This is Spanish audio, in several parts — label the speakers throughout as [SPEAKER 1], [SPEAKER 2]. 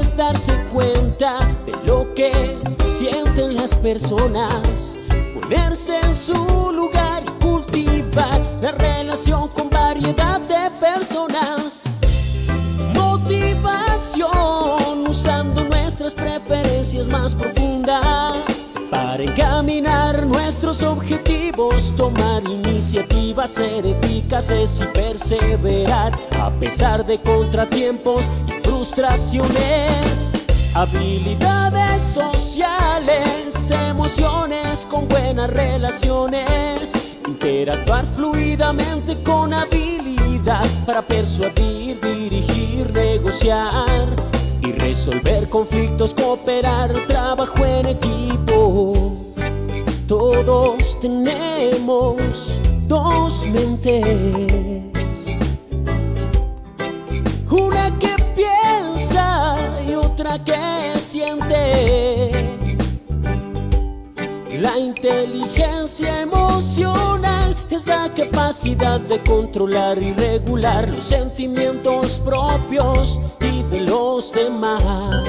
[SPEAKER 1] es darse cuenta de lo que sienten las personas, ponerse en su lugar y cultivar la relación con variedad de personas. Motivación usando nuestras preferencias más profundas para encaminar nuestros objetivos, tomar iniciativas, ser eficaces y perseverar a pesar de contratiempos ilustraciones, habilidades sociales, emociones con buenas relaciones, interactuar fluidamente con habilidad para persuadir, dirigir, negociar y resolver conflictos, cooperar, trabajo en equipo. Todos tenemos dos mentes. Una que que siente la inteligencia emocional es la capacidad de controlar y regular los sentimientos propios y de los demás.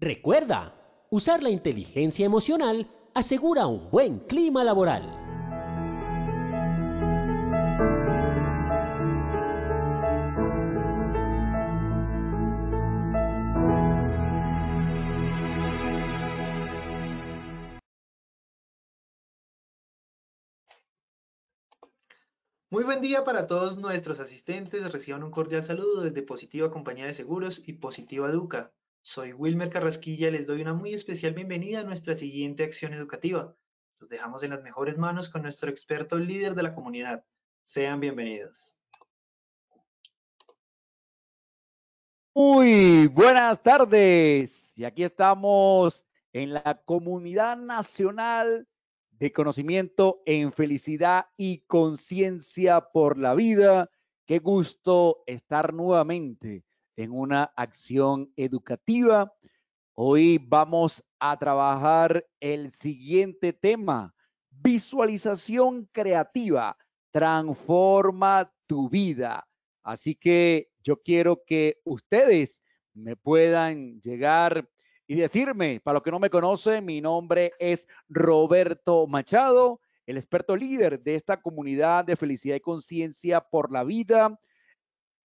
[SPEAKER 1] Recuerda, usar la inteligencia emocional asegura un buen clima laboral.
[SPEAKER 2] Muy buen día para todos nuestros asistentes. Reciban un cordial saludo desde Positiva Compañía de Seguros y Positiva Educa. Soy Wilmer Carrasquilla y les doy una muy especial bienvenida a nuestra siguiente acción educativa. Los dejamos en las mejores manos con nuestro experto líder de la comunidad. Sean bienvenidos.
[SPEAKER 3] Muy buenas tardes.
[SPEAKER 2] Y aquí
[SPEAKER 4] estamos en la comunidad nacional de conocimiento en felicidad y conciencia por la vida. Qué gusto estar nuevamente en una acción educativa. Hoy vamos a trabajar el siguiente tema, visualización creativa, transforma tu vida. Así que yo quiero que ustedes me puedan llegar y decirme, para los que no me conocen, mi nombre es Roberto Machado, el experto líder de esta comunidad de felicidad y conciencia por la vida,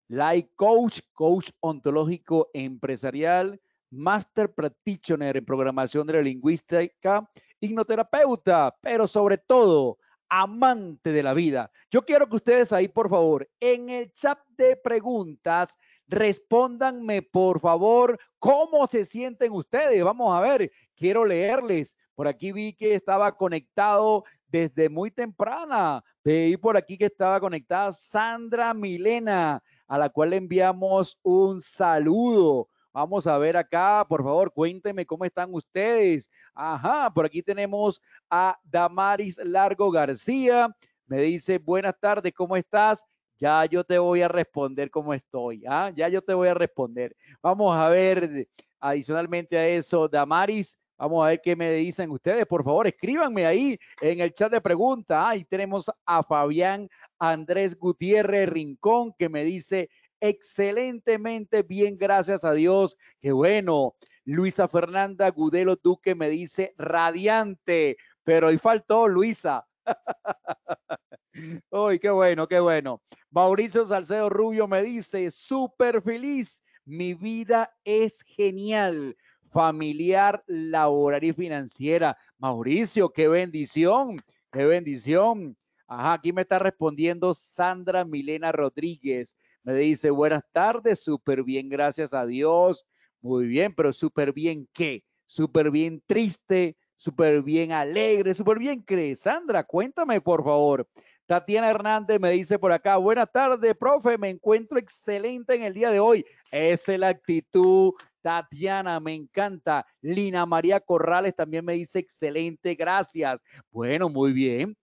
[SPEAKER 4] Life Coach, coach ontológico empresarial, Master Practitioner en programación de la lingüística, hipnoterapeuta, pero sobre todo amante de la vida. Yo quiero que ustedes ahí, por favor, en el chat de preguntas, respondanme, por favor, cómo se sienten ustedes. Vamos a ver, quiero leerles. Por aquí vi que estaba conectado desde muy temprana. Veí por aquí que estaba conectada Sandra Milena, a la cual le enviamos un saludo. Vamos a ver acá, por favor, cuéntenme cómo están ustedes. Ajá, por aquí tenemos a Damaris Largo García. Me dice, buenas tardes, ¿cómo estás? Ya yo te voy a responder cómo estoy. ¿ah? Ya yo te voy a responder. Vamos a ver, adicionalmente a eso, Damaris, Vamos a ver qué me dicen ustedes. Por favor, escríbanme ahí en el chat de preguntas. Ahí tenemos a Fabián Andrés Gutiérrez Rincón que me dice, excelentemente bien, gracias a Dios. Qué bueno. Luisa Fernanda Gudelo Duque me dice radiante, pero hoy faltó Luisa. Uy, qué bueno, qué bueno. Mauricio Salcedo Rubio me dice, súper feliz, mi vida es genial, familiar, laboral y financiera. Mauricio, qué bendición, qué bendición. Ajá, aquí me está respondiendo Sandra Milena Rodríguez. Me dice, buenas tardes, súper bien, gracias a Dios. Muy bien, pero súper bien qué? Súper bien triste, súper bien alegre, súper bien crees Sandra, cuéntame, por favor. Tatiana Hernández me dice por acá, buenas tardes, profe, me encuentro excelente en el día de hoy. Esa es la actitud, Tatiana, me encanta. Lina María Corrales también me dice excelente, gracias. Bueno, muy bien.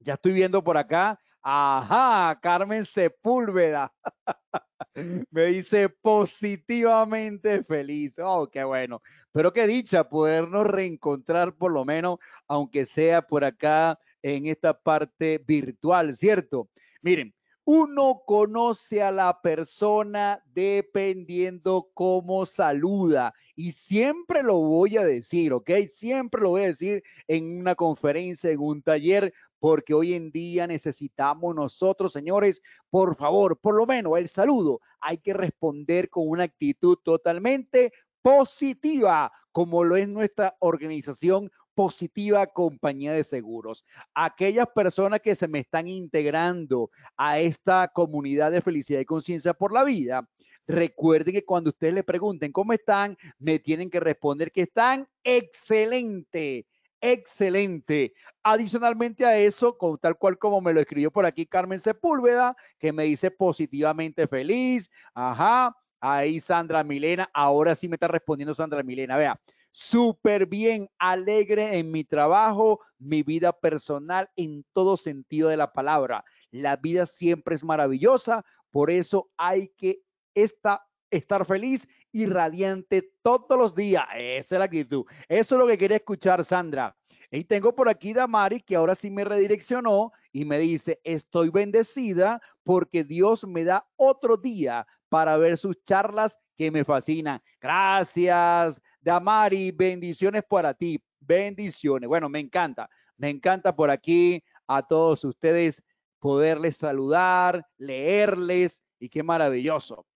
[SPEAKER 4] Ya estoy viendo por acá Ajá, Carmen Sepúlveda. Me dice positivamente feliz. Oh, qué bueno. Pero qué dicha podernos reencontrar por lo menos, aunque sea por acá en esta parte virtual, ¿cierto? Miren, uno conoce a la persona dependiendo cómo saluda. Y siempre lo voy a decir, ¿ok? Siempre lo voy a decir en una conferencia, en un taller, porque hoy en día necesitamos nosotros, señores, por favor, por lo menos el saludo, hay que responder con una actitud totalmente positiva, como lo es nuestra organización positiva compañía de seguros. Aquellas personas que se me están integrando a esta comunidad de felicidad y conciencia por la vida, recuerden que cuando ustedes le pregunten cómo están, me tienen que responder que están excelente excelente. Adicionalmente a eso, con tal cual como me lo escribió por aquí Carmen Sepúlveda, que me dice positivamente feliz. Ajá. Ahí Sandra Milena, ahora sí me está respondiendo Sandra Milena. Vea, súper bien, alegre en mi trabajo, mi vida personal, en todo sentido de la palabra. La vida siempre es maravillosa, por eso hay que esta estar feliz y radiante todos los días. Esa es la actitud. Eso es lo que quería escuchar, Sandra. Y tengo por aquí Damari, que ahora sí me redireccionó y me dice, estoy bendecida porque Dios me da otro día para ver sus charlas que me fascinan. Gracias, Damari. Bendiciones para ti. Bendiciones. Bueno, me encanta. Me encanta por aquí a todos ustedes poderles saludar, leerles y qué maravilloso.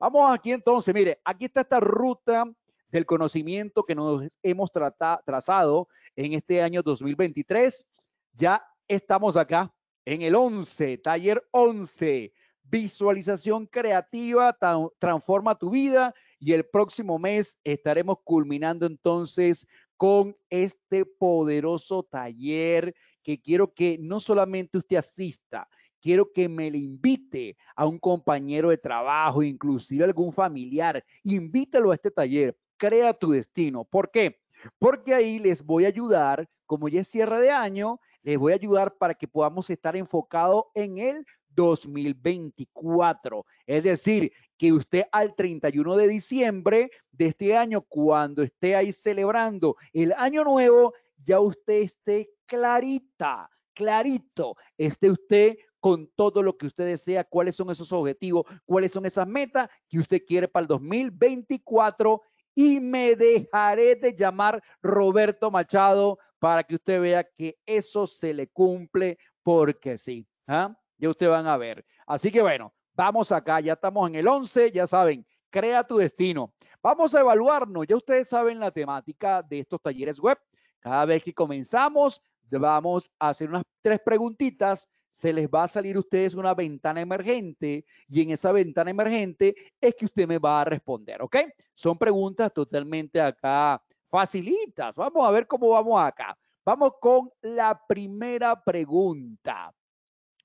[SPEAKER 4] Vamos aquí entonces, mire, aquí está esta ruta del conocimiento que nos hemos trazado en este año 2023. Ya estamos acá en el 11, taller 11, visualización creativa, transforma tu vida y el próximo mes estaremos culminando entonces con este poderoso taller que quiero que no solamente usted asista, quiero que me le invite a un compañero de trabajo, inclusive algún familiar, invítalo a este taller, crea tu destino. ¿Por qué? Porque ahí les voy a ayudar, como ya es cierre de año, les voy a ayudar para que podamos estar enfocados en el 2024. Es decir, que usted al 31 de diciembre de este año, cuando esté ahí celebrando el año nuevo, ya usted esté clarita, clarito, esté usted con todo lo que usted desea, cuáles son esos objetivos, cuáles son esas metas que usted quiere para el 2024 y me dejaré de llamar Roberto Machado para que usted vea que eso se le cumple porque sí. ¿ah? Ya ustedes van a ver. Así que bueno, vamos acá, ya estamos en el 11, ya saben, crea tu destino. Vamos a evaluarnos, ya ustedes saben la temática de estos talleres web. Cada vez que comenzamos, vamos a hacer unas tres preguntitas se les va a salir a ustedes una ventana emergente y en esa ventana emergente es que usted me va a responder, ¿ok? Son preguntas totalmente acá facilitas. Vamos a ver cómo vamos acá. Vamos con la primera pregunta,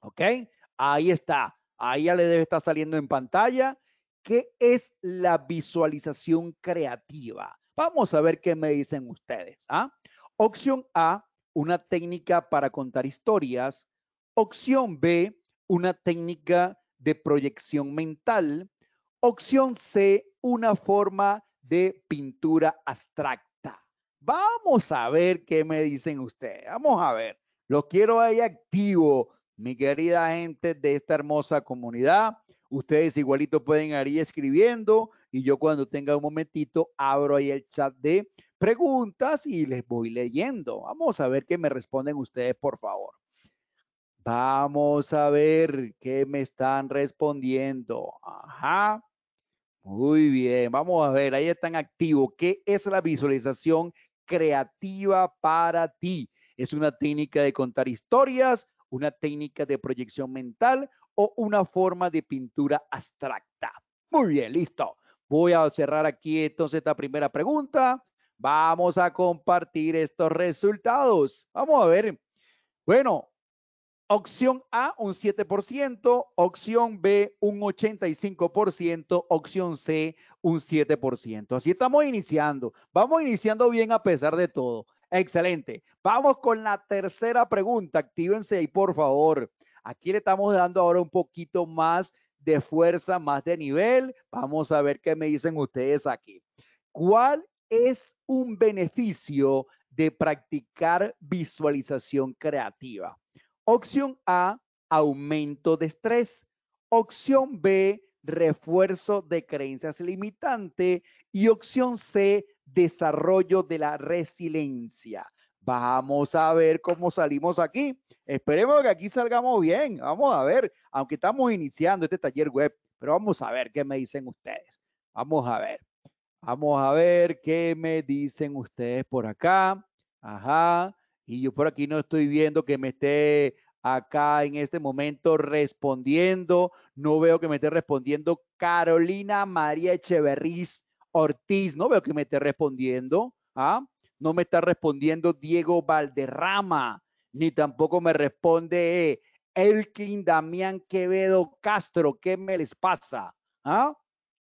[SPEAKER 4] ¿ok? Ahí está, ahí ya le debe estar saliendo en pantalla. ¿Qué es la visualización creativa? Vamos a ver qué me dicen ustedes. ¿ah? Opción A, una técnica para contar historias Opción B, una técnica de proyección mental. Opción C, una forma de pintura abstracta. Vamos a ver qué me dicen ustedes. Vamos a ver. Lo quiero ahí activo, mi querida gente de esta hermosa comunidad. Ustedes igualito pueden ir escribiendo y yo cuando tenga un momentito abro ahí el chat de preguntas y les voy leyendo. Vamos a ver qué me responden ustedes, por favor. Vamos a ver qué me están respondiendo. Ajá. Muy bien, vamos a ver, ahí están activos. ¿Qué es la visualización creativa para ti? ¿Es una técnica de contar historias, una técnica de proyección mental o una forma de pintura abstracta? Muy bien, listo. Voy a cerrar aquí entonces esta primera pregunta. Vamos a compartir estos resultados. Vamos a ver. Bueno, Opción A, un 7%, opción B, un 85%, opción C, un 7%. Así estamos iniciando. Vamos iniciando bien a pesar de todo. Excelente. Vamos con la tercera pregunta. Actívense ahí, por favor. Aquí le estamos dando ahora un poquito más de fuerza, más de nivel. Vamos a ver qué me dicen ustedes aquí. ¿Cuál es un beneficio de practicar visualización creativa? Opción A, aumento de estrés. Opción B, refuerzo de creencias limitante. Y opción C, desarrollo de la resiliencia. Vamos a ver cómo salimos aquí. Esperemos que aquí salgamos bien. Vamos a ver, aunque estamos iniciando este taller web, pero vamos a ver qué me dicen ustedes. Vamos a ver. Vamos a ver qué me dicen ustedes por acá. Ajá. Y yo por aquí no estoy viendo que me esté acá en este momento respondiendo. No veo que me esté respondiendo Carolina María Echeverriz Ortiz. No veo que me esté respondiendo. ¿ah? No me está respondiendo Diego Valderrama, ni tampoco me responde Elkin Damián Quevedo Castro. ¿Qué me les pasa? ¿Ah?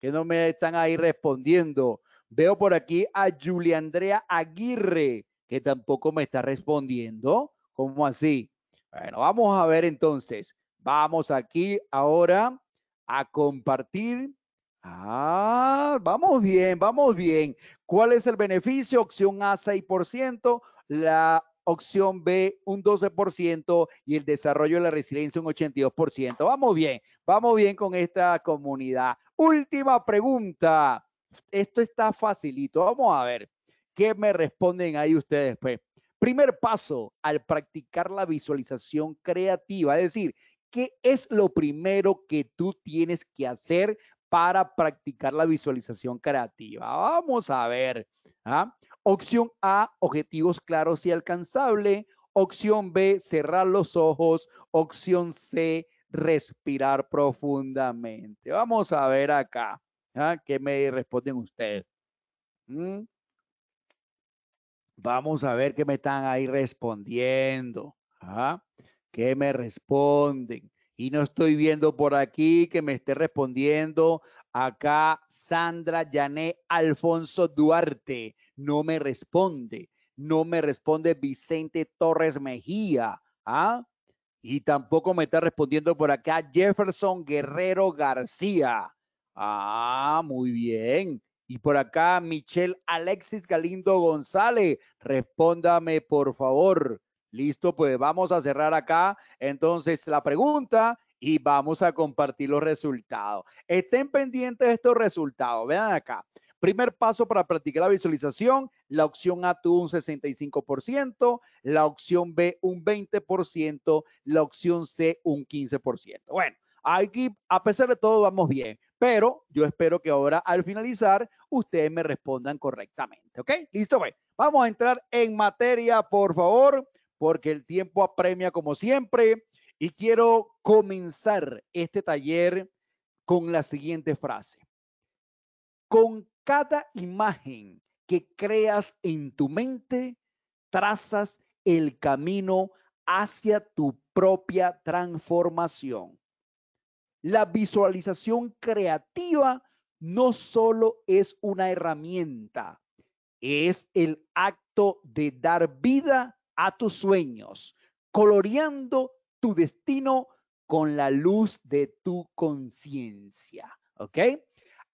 [SPEAKER 4] Que no me están ahí respondiendo. Veo por aquí a Julia Andrea Aguirre que tampoco me está respondiendo. ¿Cómo así? Bueno, vamos a ver entonces. Vamos aquí ahora a compartir. Ah, vamos bien, vamos bien. ¿Cuál es el beneficio? Opción A, 6%. La opción B, un 12%. Y el desarrollo de la resiliencia, un 82%. Vamos bien, vamos bien con esta comunidad. Última pregunta. Esto está facilito. Vamos a ver. ¿Qué me responden ahí ustedes? Pues, primer paso al practicar la visualización creativa, es decir, ¿qué es lo primero que tú tienes que hacer para practicar la visualización creativa? Vamos a ver. ¿ah? Opción A, objetivos claros y alcanzables. Opción B, cerrar los ojos. Opción C, respirar profundamente. Vamos a ver acá. ¿ah? ¿Qué me responden ustedes? ¿Mm? Vamos a ver qué me están ahí respondiendo. ¿ah? ¿Qué me responden? Y no estoy viendo por aquí que me esté respondiendo acá Sandra Yané Alfonso Duarte. No me responde. No me responde Vicente Torres Mejía. ¿Ah? Y tampoco me está respondiendo por acá Jefferson Guerrero García. Ah, muy bien. Y por acá, Michelle Alexis Galindo González, respóndame por favor. Listo, pues vamos a cerrar acá entonces la pregunta y vamos a compartir los resultados. Estén pendientes de estos resultados. Vean acá. Primer paso para practicar la visualización, la opción A tuvo un 65%, la opción B un 20%, la opción C un 15%. Bueno, aquí a pesar de todo vamos bien, pero yo espero que ahora al finalizar ustedes me respondan correctamente, ¿ok? Listo, pues. Vamos a entrar en materia, por favor, porque el tiempo apremia como siempre y quiero comenzar este taller con la siguiente frase. Con cada imagen que creas en tu mente, trazas el camino hacia tu propia transformación. La visualización creativa no solo es una herramienta, es el acto de dar vida a tus sueños, coloreando tu destino con la luz de tu conciencia. ¿Ok?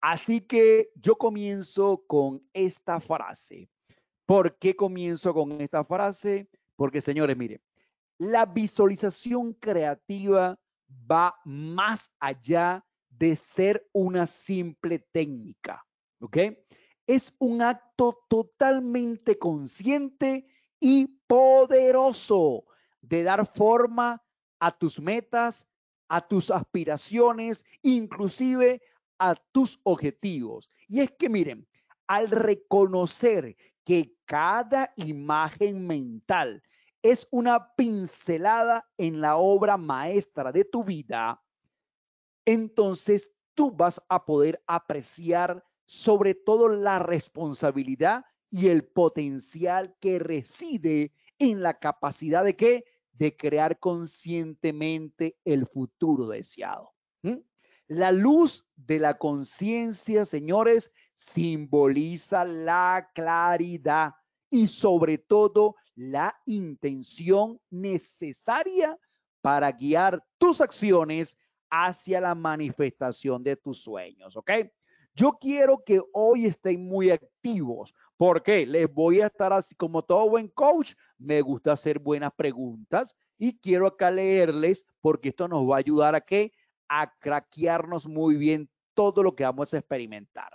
[SPEAKER 4] Así que yo comienzo con esta frase. ¿Por qué comienzo con esta frase? Porque, señores, miren, la visualización creativa va más allá de ser una simple técnica. ¿Ok? Es un acto totalmente consciente y poderoso de dar forma a tus metas, a tus aspiraciones, inclusive a tus objetivos. Y es que miren, al reconocer que cada imagen mental es una pincelada en la obra maestra de tu vida, entonces tú vas a poder apreciar sobre todo la responsabilidad y el potencial que reside en la capacidad de qué? De crear conscientemente el futuro deseado. La luz de la conciencia, señores, simboliza la claridad y sobre todo la intención necesaria para guiar tus acciones hacia la manifestación de tus sueños, ¿ok? Yo quiero que hoy estén muy activos. porque Les voy a estar así como todo buen coach. Me gusta hacer buenas preguntas y quiero acá leerles porque esto nos va a ayudar a que a craquearnos muy bien todo lo que vamos a experimentar.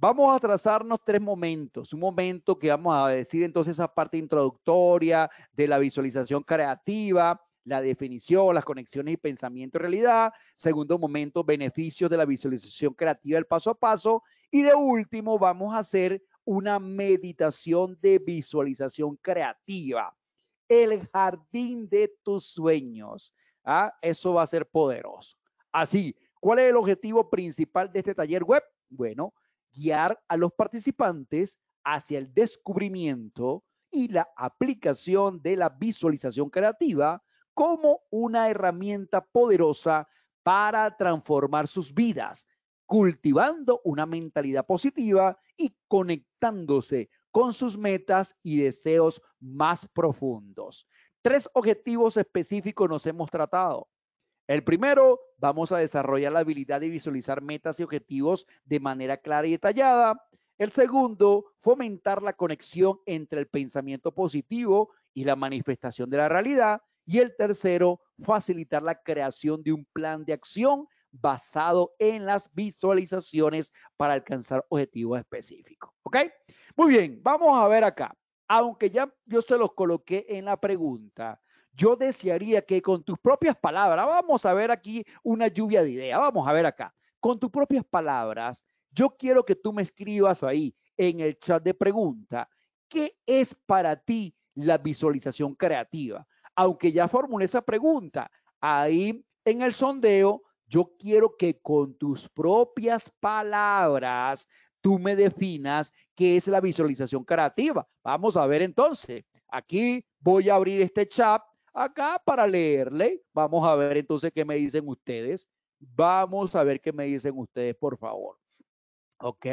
[SPEAKER 4] Vamos a trazarnos tres momentos. Un momento que vamos a decir entonces esa parte introductoria de la visualización creativa, la definición, las conexiones y pensamiento en realidad. Segundo momento, beneficios de la visualización creativa, el paso a paso. Y de último, vamos a hacer una meditación de visualización creativa. El jardín de tus sueños. ¿Ah? Eso va a ser poderoso. Así, ¿cuál es el objetivo principal de este taller web? Bueno, guiar a los participantes hacia el descubrimiento y la aplicación de la visualización creativa como una herramienta poderosa para transformar sus vidas, cultivando una mentalidad positiva y conectándose con sus metas y deseos más profundos. Tres objetivos específicos nos hemos tratado. El primero, vamos a desarrollar la habilidad de visualizar metas y objetivos de manera clara y detallada. El segundo, fomentar la conexión entre el pensamiento positivo y la manifestación de la realidad. Y el tercero, facilitar la creación de un plan de acción basado en las visualizaciones para alcanzar objetivos específicos. ¿Ok? Muy bien, vamos a ver acá. Aunque ya yo se los coloqué en la pregunta, yo desearía que con tus propias palabras, vamos a ver aquí una lluvia de ideas, vamos a ver acá, con tus propias palabras, yo quiero que tú me escribas ahí en el chat de pregunta, ¿qué es para ti la visualización creativa? Aunque ya formule esa pregunta, ahí en el sondeo, yo quiero que con tus propias palabras tú me definas qué es la visualización creativa. Vamos a ver entonces. Aquí voy a abrir este chat acá para leerle. Vamos a ver entonces qué me dicen ustedes. Vamos a ver qué me dicen ustedes, por favor. Ok,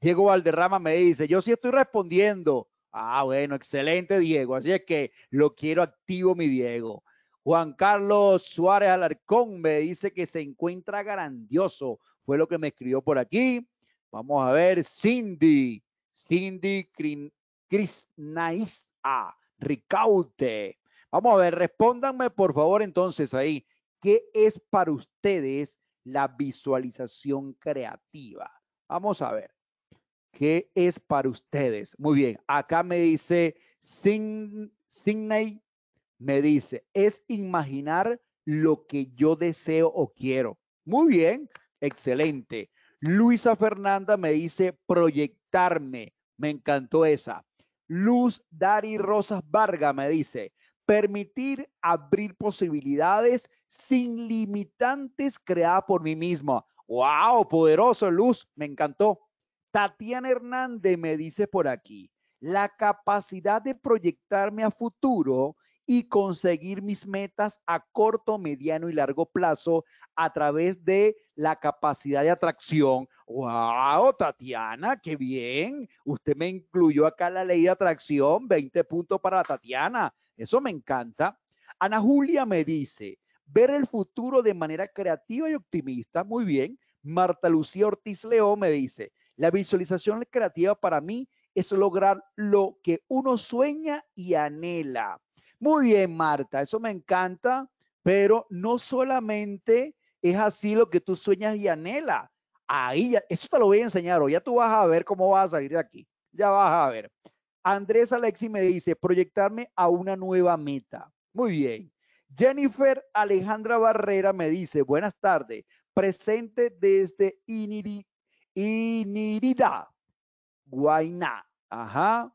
[SPEAKER 4] Diego Valderrama me dice, yo sí estoy respondiendo. Ah, bueno, excelente Diego. Así es que lo quiero activo, mi Diego. Juan Carlos Suárez Alarcón me dice que se encuentra grandioso. Fue lo que me escribió por aquí. Vamos a ver, Cindy, Cindy a Ricaute. Vamos a ver, respóndanme por favor entonces ahí, ¿qué es para ustedes la visualización creativa? Vamos a ver, ¿qué es para ustedes? Muy bien, acá me dice Sin, me dice, es imaginar lo que yo deseo o quiero. Muy bien, excelente. Luisa Fernanda me dice proyectarme. Me encantó esa. Luz Dari Rosas Varga me dice permitir abrir posibilidades sin limitantes creadas por mí misma. ¡Wow! Poderoso, Luz, me encantó. Tatiana Hernández me dice por aquí, la capacidad de proyectarme a futuro y conseguir mis metas a corto, mediano y largo plazo a través de la capacidad de atracción. ¡Wow, Tatiana! ¡Qué bien! Usted me incluyó acá la ley de atracción, 20 puntos para Tatiana. Eso me encanta. Ana Julia me dice, ver el futuro de manera creativa y optimista. Muy bien. Marta Lucía Ortiz León me dice, la visualización creativa para mí es lograr lo que uno sueña y anhela. Muy bien, Marta, eso me encanta, pero no solamente es así lo que tú sueñas y anhela Ahí, eso te lo voy a enseñar hoy, ya tú vas a ver cómo vas a salir de aquí, ya vas a ver. Andrés Alexi me dice, proyectarme a una nueva meta. Muy bien. Jennifer Alejandra Barrera me dice, buenas tardes, presente desde Inirida, Guainá. Ajá.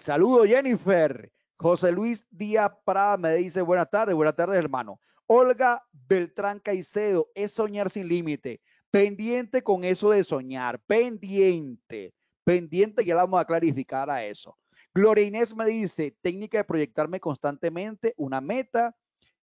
[SPEAKER 4] Saludo, Jennifer. José Luis Díaz Prada me dice, buenas tardes, buenas tardes, hermano. Olga Beltrán Caicedo, es soñar sin límite. Pendiente con eso de soñar, pendiente, pendiente, ya la vamos a clarificar a eso. Gloria Inés me dice, técnica de proyectarme constantemente, una meta.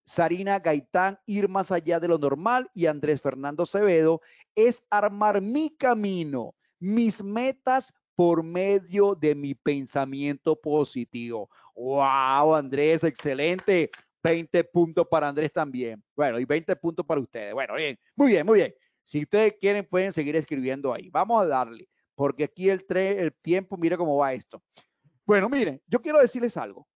[SPEAKER 4] Sarina Gaitán, ir más allá de lo normal. Y Andrés Fernando Acevedo, es armar mi camino, mis metas por medio de mi pensamiento positivo. ¡Wow, Andrés! ¡Excelente! 20 puntos para Andrés también. Bueno, y 20 puntos para ustedes. Bueno, bien, muy bien, muy bien. Si ustedes quieren, pueden seguir escribiendo ahí. Vamos a darle, porque aquí el, el tiempo, mire cómo va esto. Bueno, miren, yo quiero decirles algo.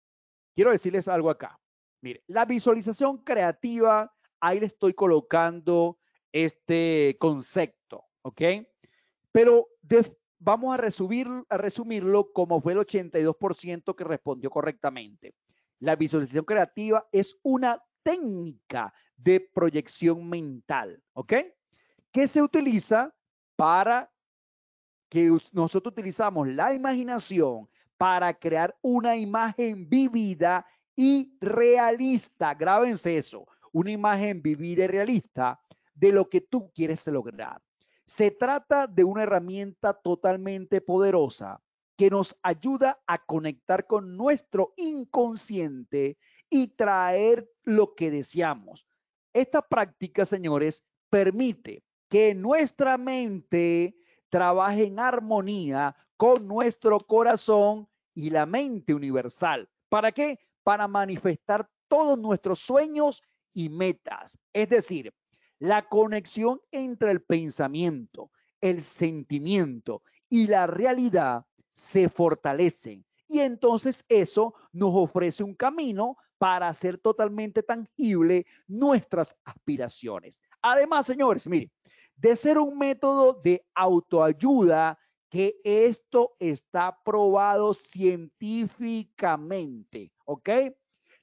[SPEAKER 4] Quiero decirles algo acá. Mire, la visualización creativa, ahí le estoy colocando este concepto, ¿ok? Pero de, vamos a, resumirlo como fue el 82% que respondió correctamente. La visualización creativa es una técnica de proyección mental, ¿ok? Que se utiliza para que nosotros utilizamos la imaginación para crear una imagen vivida y realista. Grábense eso, una imagen vivida y realista de lo que tú quieres lograr. Se trata de una herramienta totalmente poderosa que nos ayuda a conectar con nuestro inconsciente y traer lo que deseamos. Esta práctica, señores, permite que nuestra mente trabaje en armonía con nuestro corazón y la mente universal. ¿Para qué? Para manifestar todos nuestros sueños y metas. Es decir, la conexión entre el pensamiento, el sentimiento y la realidad se fortalecen. Y entonces eso nos ofrece un camino para hacer totalmente tangible nuestras aspiraciones. Además, señores, miren, de ser un método de autoayuda, que esto está probado científicamente, ¿ok?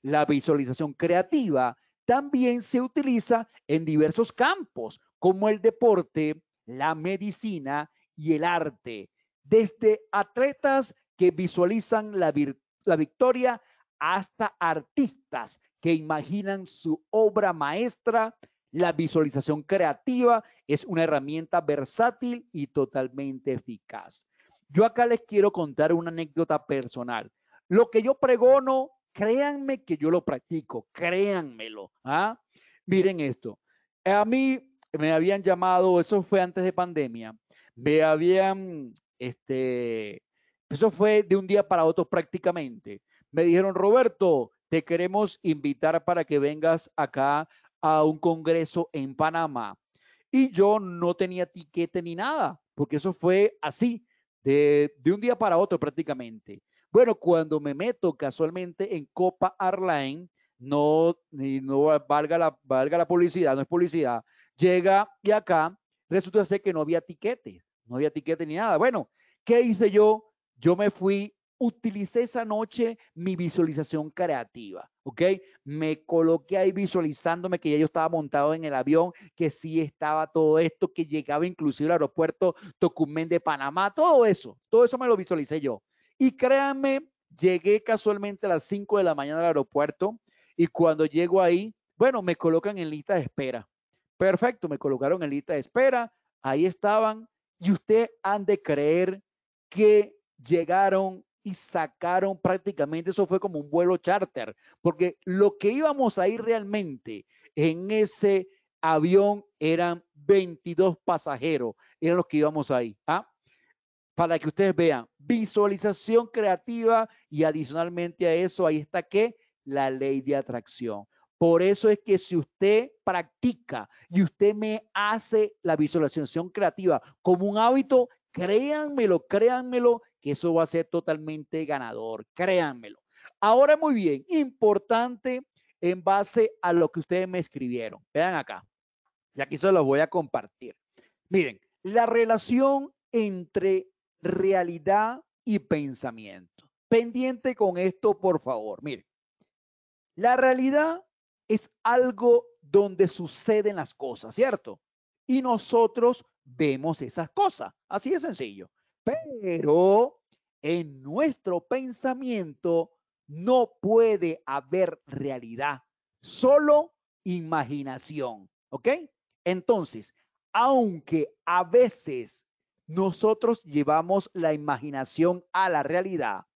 [SPEAKER 4] La visualización creativa también se utiliza en diversos campos, como el deporte, la medicina y el arte, desde atletas que visualizan la, victoria hasta artistas que imaginan su obra maestra. La visualización creativa es una herramienta versátil y totalmente eficaz. Yo acá les quiero contar una anécdota personal. Lo que yo pregono Créanme que yo lo practico, créanmelo. ¿ah? Miren esto. A mí me habían llamado, eso fue antes de pandemia, me habían, este, eso fue de un día para otro prácticamente. Me dijeron, Roberto, te queremos invitar para que vengas acá a un congreso en Panamá. Y yo no tenía tiquete ni nada, porque eso fue así, de, de un día para otro prácticamente. Bueno, cuando me meto casualmente en Copa Arline, no, no valga la, valga la publicidad, no es publicidad, llega y acá resulta ser que no había tiquete, no había tiquete ni nada. Bueno, ¿qué hice yo? Yo me fui, utilicé esa noche mi visualización creativa, ¿ok? Me coloqué ahí visualizándome que ya yo estaba montado en el avión, que sí estaba todo esto, que llegaba inclusive al aeropuerto Tocumen de Panamá, todo eso, todo eso me lo visualicé yo. Y créanme, llegué casualmente a las 5 de la mañana al aeropuerto y cuando llego ahí, bueno, me colocan en lista de espera. Perfecto, me colocaron en lista de espera, ahí estaban y usted han de creer que llegaron y sacaron prácticamente, eso fue como un vuelo charter, porque lo que íbamos a ir realmente en ese avión eran 22 pasajeros, eran los que íbamos ahí. ¿ah? para que ustedes vean visualización creativa y adicionalmente a eso, ahí está que la ley de atracción. Por eso es que si usted practica y usted me hace la visualización creativa como un hábito, créanmelo, créanmelo, que eso va a ser totalmente ganador, créanmelo. Ahora muy bien, importante en base a lo que ustedes me escribieron. Vean acá, y aquí se los voy a compartir. Miren, la relación entre realidad y pensamiento. Pendiente con esto, por favor. Mire, la realidad es algo donde suceden las cosas, ¿cierto? Y nosotros vemos esas cosas, así de sencillo. Pero en nuestro pensamiento no puede haber realidad, solo imaginación, ¿ok? Entonces, aunque a veces nosotros llevamos la imaginación a la realidad.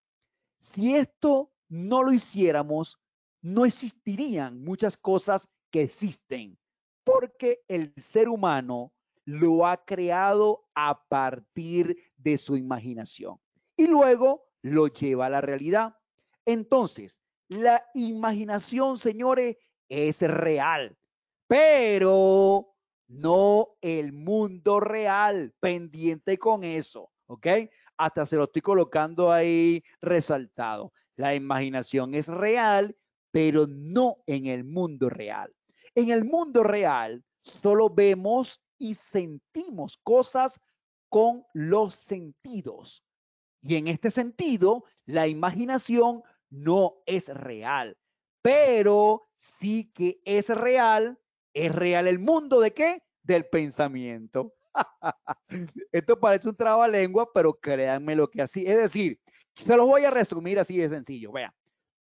[SPEAKER 4] Si esto no lo hiciéramos, no existirían muchas cosas que existen, porque el ser humano lo ha creado a partir de su imaginación y luego lo lleva a la realidad. Entonces, la imaginación, señores, es real, pero no el mundo real, pendiente con eso, ¿ok? Hasta se lo estoy colocando ahí resaltado. La imaginación es real, pero no en el mundo real. En el mundo real solo vemos y sentimos cosas con los sentidos. Y en este sentido, la imaginación no es real, pero sí que es real es real el mundo de qué? Del pensamiento. Esto parece un trabalengua, pero créanme lo que así. Es decir, se los voy a resumir así de sencillo. Vean,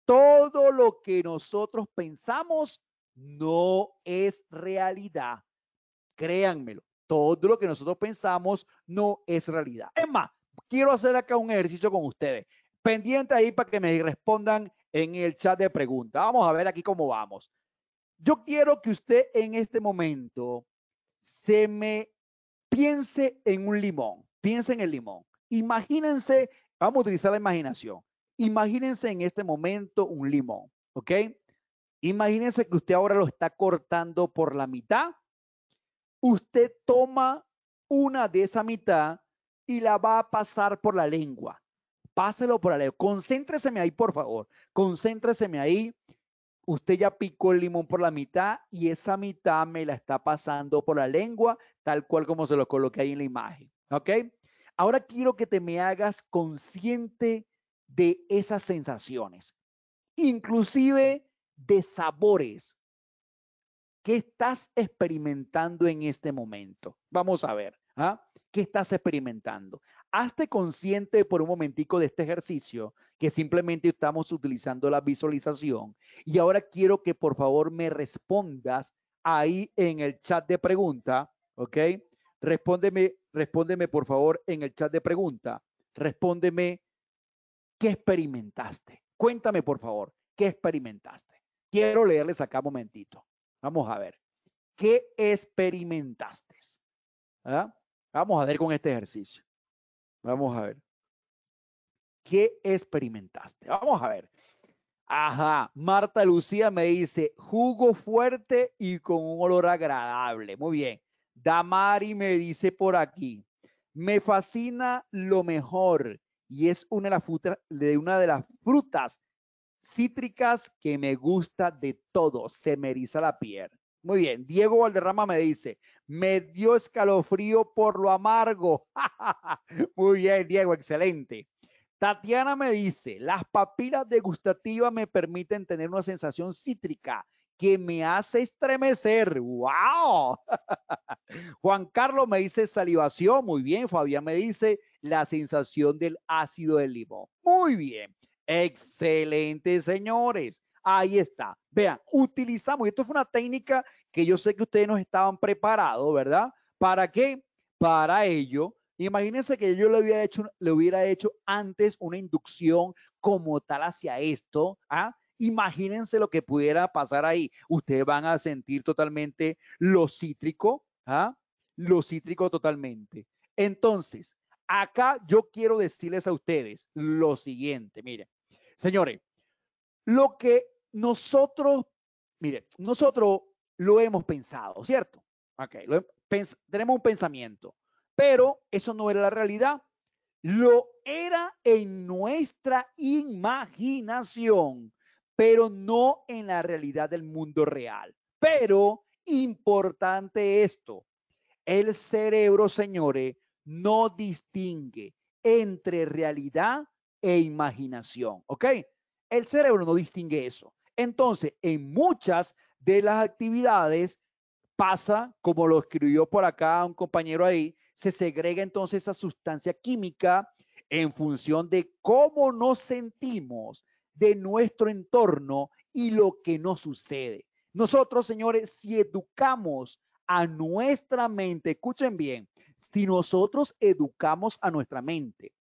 [SPEAKER 4] todo lo que nosotros pensamos no es realidad. Créanmelo, todo lo que nosotros pensamos no es realidad. Es más, quiero hacer acá un ejercicio con ustedes. Pendiente ahí para que me respondan en el chat de preguntas. Vamos a ver aquí cómo vamos. Yo quiero que usted en este momento se me piense en un limón, piense en el limón. Imagínense, vamos a utilizar la imaginación. Imagínense en este momento un limón, ¿ok? Imagínense que usted ahora lo está cortando por la mitad. Usted toma una de esa mitad y la va a pasar por la lengua. Páselo por la lengua. Concéntreseme ahí, por favor. Concéntreseme ahí usted ya picó el limón por la mitad y esa mitad me la está pasando por la lengua, tal cual como se lo coloqué ahí en la imagen. ¿Ok? Ahora quiero que te me hagas consciente de esas sensaciones, inclusive de sabores. que estás experimentando en este momento? Vamos a ver. ¿ah? ¿Qué estás experimentando? Hazte consciente por un momentico de este ejercicio que simplemente estamos utilizando la visualización. Y ahora quiero que por favor me respondas ahí en el chat de pregunta, ¿ok? Respóndeme, respóndeme por favor en el chat de pregunta. Respóndeme, ¿qué experimentaste? Cuéntame por favor, ¿qué experimentaste? Quiero leerles acá un momentito. Vamos a ver. ¿Qué experimentaste? ¿Ah? Vamos a ver con este ejercicio. Vamos a ver. ¿Qué experimentaste? Vamos a ver. Ajá, Marta Lucía me dice jugo fuerte y con un olor agradable. Muy bien. Damari me dice por aquí, me fascina lo mejor y es una de las, frutas, una de las frutas cítricas que me gusta de todo. Se me eriza la piel. Muy bien, Diego Valderrama me dice, me dio escalofrío por lo amargo. Muy bien, Diego, excelente. Tatiana me dice, las papilas degustativas me permiten tener una sensación cítrica que me hace estremecer. ¡Wow! Juan Carlos me dice salivación. Muy bien. Fabián me dice la sensación del ácido del limón. Muy bien. Excelente, señores. Ahí está. Vean, utilizamos, y esto fue una técnica que yo sé que ustedes no estaban preparados, ¿verdad? ¿Para qué? Para ello, Imagínense que yo le hubiera hecho, le hubiera hecho antes una inducción como tal hacia esto. ¿ah? Imagínense lo que pudiera pasar ahí. Ustedes van a sentir totalmente lo cítrico, ¿ah? lo cítrico totalmente. Entonces, acá yo quiero decirles a ustedes lo siguiente. Miren, señores, lo que nosotros, mire, nosotros lo hemos pensado, ¿cierto? Ok, tenemos un pensamiento, pero eso no era la realidad. Lo era en nuestra imaginación, pero no en la realidad del mundo real. Pero importante esto, el cerebro, señores, no distingue entre realidad e imaginación, ¿ok? El cerebro no distingue eso. Entonces, en muchas de las actividades pasa, como lo escribió por acá un compañero ahí, se segrega entonces esa sustancia química en función de cómo nos sentimos, de nuestro entorno y lo que nos sucede. Nosotros, señores, si educamos a nuestra mente, escuchen bien, si nosotros educamos a nuestra mente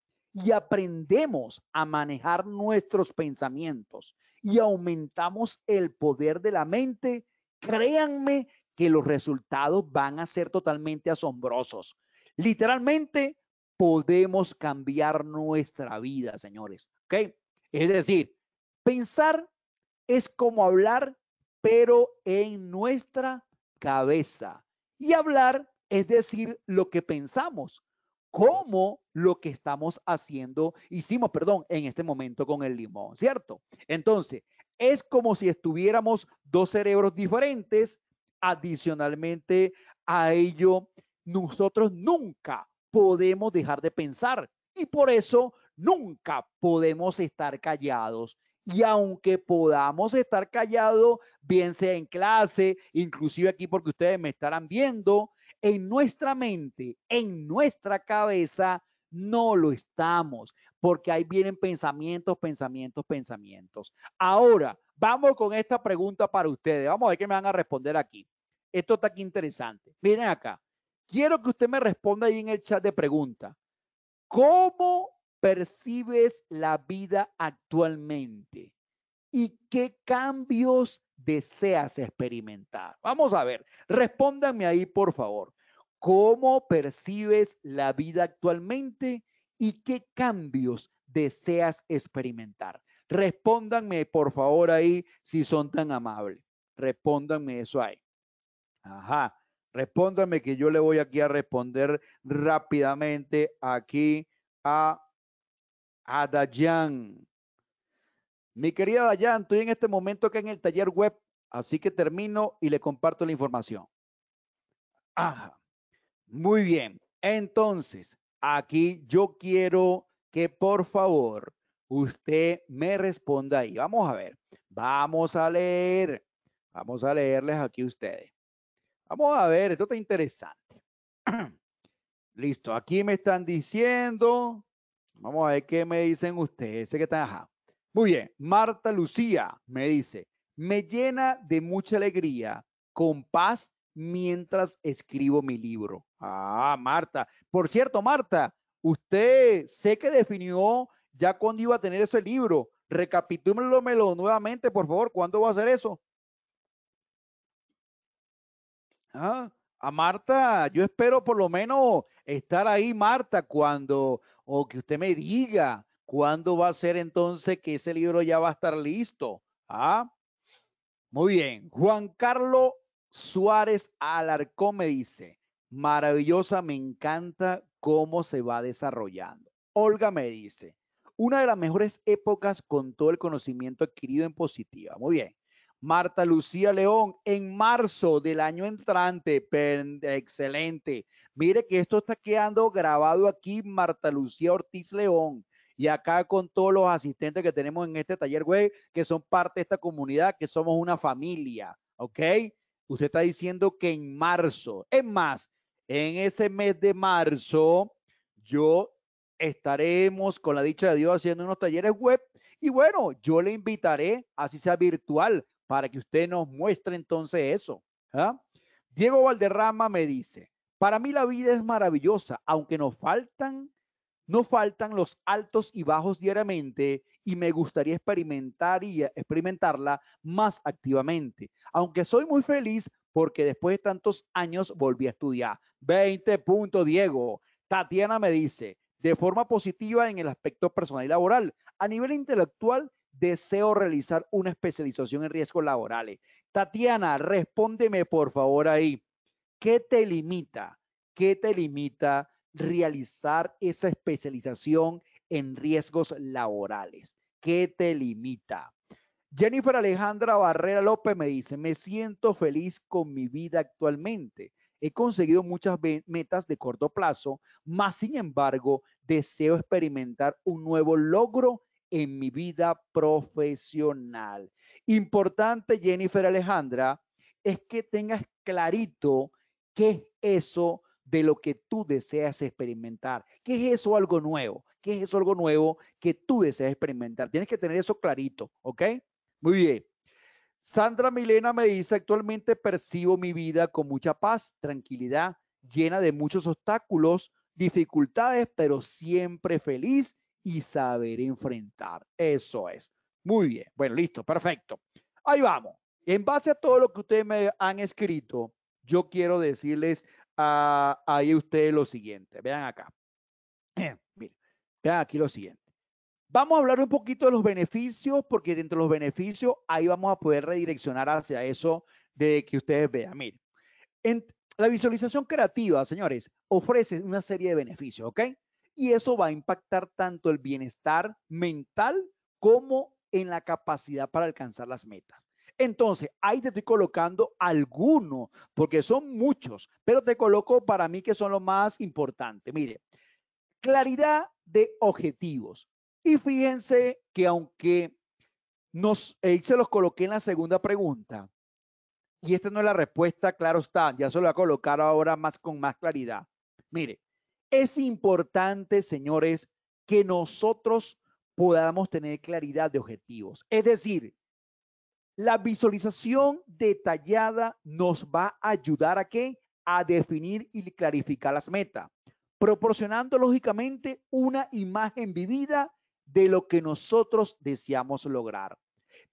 [SPEAKER 4] y aprendemos a manejar nuestros pensamientos y aumentamos el poder de la mente, créanme que los resultados van a ser totalmente asombrosos. Literalmente podemos cambiar nuestra vida, señores. ¿Ok? Es decir, pensar es como hablar, pero en nuestra cabeza. Y hablar es decir lo que pensamos, como lo que estamos haciendo, hicimos, perdón, en este momento con el limón, ¿cierto? Entonces, es como si estuviéramos dos cerebros diferentes. Adicionalmente a ello, nosotros nunca podemos dejar de pensar y por eso nunca podemos estar callados. Y aunque podamos estar callados, bien sea en clase, inclusive aquí porque ustedes me estarán viendo, en nuestra mente, en nuestra cabeza, no lo estamos, porque ahí vienen pensamientos, pensamientos, pensamientos. Ahora, vamos con esta pregunta para ustedes. Vamos a ver qué me van a responder aquí. Esto está aquí interesante. Miren acá. Quiero que usted me responda ahí en el chat de pregunta. ¿Cómo percibes la vida actualmente? y qué cambios deseas experimentar. Vamos a ver, respóndanme ahí, por favor. ¿Cómo percibes la vida actualmente y qué cambios deseas experimentar? Respóndanme, por favor, ahí, si son tan amables. Respóndanme eso ahí. Ajá. respóndame que yo le voy aquí a responder rápidamente aquí a, a Dayan. Mi querida Dayan, estoy en este momento acá en el taller web, así que termino y le comparto la información. Ajá. Muy bien. Entonces, aquí yo quiero que por favor usted me responda ahí. Vamos a ver. Vamos a leer. Vamos a leerles aquí ustedes. Vamos a ver, esto está interesante. Listo, aquí me están diciendo. Vamos a ver qué me dicen ustedes. Sé que están, muy bien, Marta Lucía me dice, me llena de mucha alegría, con paz, mientras escribo mi libro. Ah, Marta. Por cierto, Marta, usted sé que definió ya cuándo iba a tener ese libro. Recapitúmelo nuevamente, por favor. ¿Cuándo va a hacer eso? Ah, a Marta, yo espero por lo menos estar ahí, Marta, cuando, o que usted me diga, ¿Cuándo va a ser entonces que ese libro ya va a estar listo? ¿Ah? Muy bien. Juan Carlos Suárez Alarcón me dice, maravillosa, me encanta cómo se va desarrollando. Olga me dice, una de las mejores épocas con todo el conocimiento adquirido en positiva. Muy bien. Marta Lucía León, en marzo del año entrante, excelente. Mire que esto está quedando grabado aquí, Marta Lucía Ortiz León y acá con todos los asistentes que tenemos en este taller web, que son parte de esta comunidad, que somos una familia, ¿ok? Usted está diciendo que en marzo, es más, en ese mes de marzo, yo estaremos con la dicha de Dios haciendo unos talleres web y bueno, yo le invitaré, así sea virtual, para que usted nos muestre entonces eso. ¿ah? Diego Valderrama me dice, para mí la vida es maravillosa, aunque nos faltan no faltan los altos y bajos diariamente y me gustaría experimentarla más activamente. Aunque soy muy feliz porque después de tantos años volví a estudiar. 20 puntos, Diego. Tatiana me dice, de forma positiva en el aspecto personal y laboral. A nivel intelectual, deseo realizar una especialización en riesgos laborales. Tatiana, respóndeme por favor ahí. ¿Qué te limita? ¿Qué te limita realizar esa especialización en riesgos laborales? ¿Qué te limita? Jennifer Alejandra Barrera López me dice, me siento feliz con mi vida actualmente. He conseguido muchas metas de corto plazo, más sin embargo, deseo experimentar un nuevo logro en mi vida profesional. Importante, Jennifer Alejandra, es que tengas clarito qué es eso de lo que tú deseas experimentar. ¿Qué es eso algo nuevo? ¿Qué es eso algo nuevo que tú deseas experimentar? Tienes que tener eso clarito, ¿ok? Muy bien. Sandra Milena me dice, actualmente percibo mi vida con mucha paz, tranquilidad, llena de muchos obstáculos, dificultades, pero siempre feliz y saber enfrentar. Eso es. Muy bien. Bueno, listo, perfecto. Ahí vamos. En base a todo lo que ustedes me han escrito, yo quiero decirles Ah, ahí ustedes lo siguiente. Vean acá. vean aquí lo siguiente. Vamos a hablar un poquito de los beneficios, porque dentro de los beneficios ahí vamos a poder redireccionar hacia eso de que ustedes vean. Miren, en, la visualización creativa, señores, ofrece una serie de beneficios, ¿ok? Y eso va a impactar tanto el bienestar mental como en la capacidad para alcanzar las metas. Entonces, ahí te estoy colocando algunos, porque son muchos, pero te coloco para mí que son los más importantes. Mire, claridad de objetivos. Y fíjense que aunque nos, se los coloqué en la segunda pregunta, y esta no es la respuesta, claro está, ya se lo voy a colocar ahora más con más claridad. Mire, es importante, señores, que nosotros podamos tener claridad de objetivos. Es decir, la visualización detallada nos va a ayudar a qué? A definir y clarificar las metas, proporcionando lógicamente una imagen vivida de lo que nosotros deseamos lograr.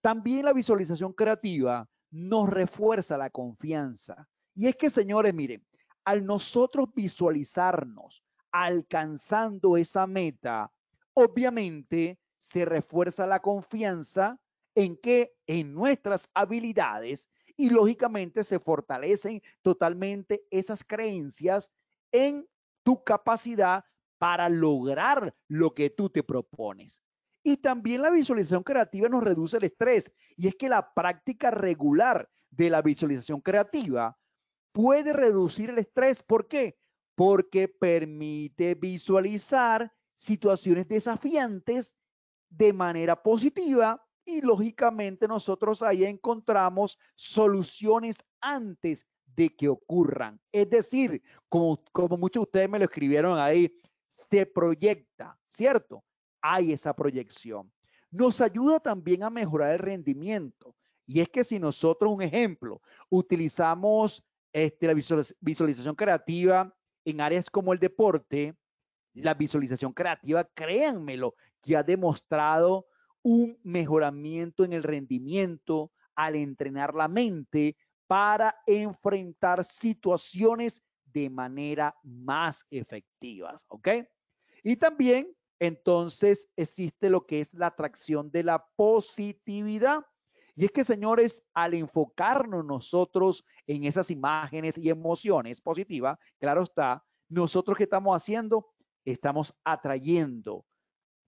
[SPEAKER 4] También la visualización creativa nos refuerza la confianza. Y es que, señores, miren, al nosotros visualizarnos alcanzando esa meta, obviamente se refuerza la confianza en que en nuestras habilidades y lógicamente se fortalecen totalmente esas creencias en tu capacidad para lograr lo que tú te propones. Y también la visualización creativa nos reduce el estrés y es que la práctica regular de la visualización creativa puede reducir el estrés. ¿Por qué? Porque permite visualizar situaciones desafiantes de manera positiva y lógicamente nosotros ahí encontramos soluciones antes de que ocurran. Es decir, como, como muchos de ustedes me lo escribieron ahí, se proyecta, ¿cierto? Hay esa proyección. Nos ayuda también a mejorar el rendimiento. Y es que si nosotros, un ejemplo, utilizamos este, la visualización creativa en áreas como el deporte, la visualización creativa, créanmelo, que ha demostrado un mejoramiento en el rendimiento al entrenar la mente para enfrentar situaciones de manera más efectivas, ¿ok? Y también, entonces, existe lo que es la atracción de la positividad. Y es que, señores, al enfocarnos nosotros en esas imágenes y emociones positivas, claro está, nosotros que estamos haciendo, estamos atrayendo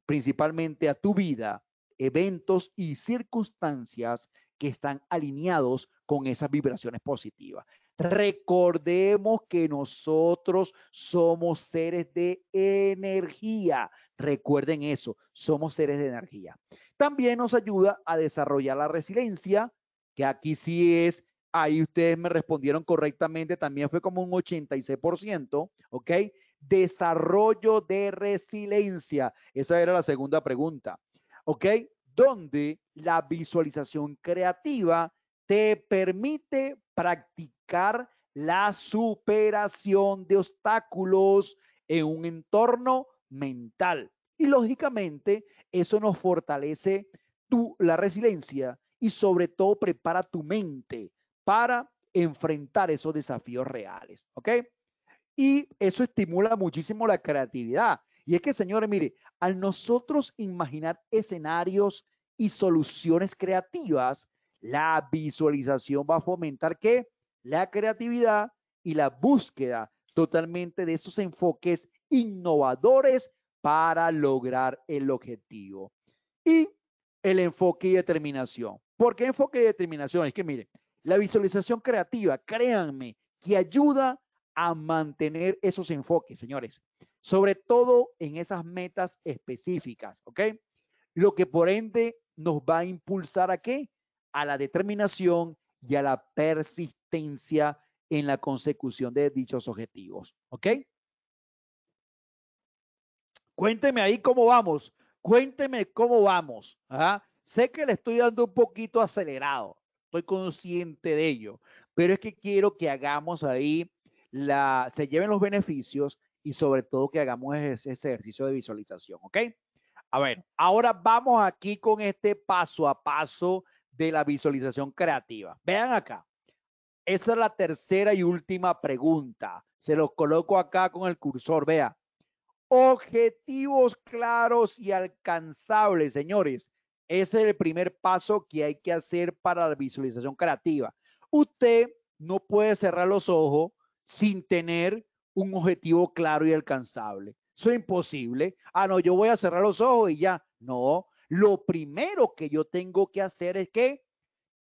[SPEAKER 4] principalmente a tu vida eventos y circunstancias que están alineados con esas vibraciones positivas. Recordemos que nosotros somos seres de energía. Recuerden eso, somos seres de energía. También nos ayuda a desarrollar la resiliencia, que aquí sí es, ahí ustedes me respondieron correctamente, también fue como un 86%, ¿ok? Desarrollo de resiliencia. Esa era la segunda pregunta. ¿ok? Donde la visualización creativa te permite practicar la superación de obstáculos en un entorno mental. Y lógicamente eso nos fortalece la resiliencia y sobre todo prepara tu mente para enfrentar esos desafíos reales, ¿ok? Y eso estimula muchísimo la creatividad. Y es que, señores, mire, al nosotros imaginar escenarios y soluciones creativas, la visualización va a fomentar que la creatividad y la búsqueda totalmente de esos enfoques innovadores para lograr el objetivo. Y el enfoque y determinación. ¿Por qué enfoque y determinación? Es que mire, la visualización creativa, créanme, que ayuda a mantener esos enfoques, señores sobre todo en esas metas específicas, ¿ok? Lo que por ende nos va a impulsar a qué? A la determinación y a la persistencia en la consecución de dichos objetivos, ¿ok? Cuénteme ahí cómo vamos, cuénteme cómo vamos, ¿ajá? Sé que le estoy dando un poquito acelerado, estoy consciente de ello, pero es que quiero que hagamos ahí la, se lleven los beneficios y sobre todo que hagamos ese, ejercicio de visualización, ¿ok? A ver, ahora vamos aquí con este paso a paso de la visualización creativa. Vean acá. Esa es la tercera y última pregunta. Se los coloco acá con el cursor, vea. Objetivos claros y alcanzables, señores. Ese es el primer paso que hay que hacer para la visualización creativa. Usted no puede cerrar los ojos sin tener un objetivo claro y alcanzable. Eso es imposible. Ah, no, yo voy a cerrar los ojos y ya. No, lo primero que yo tengo que hacer es que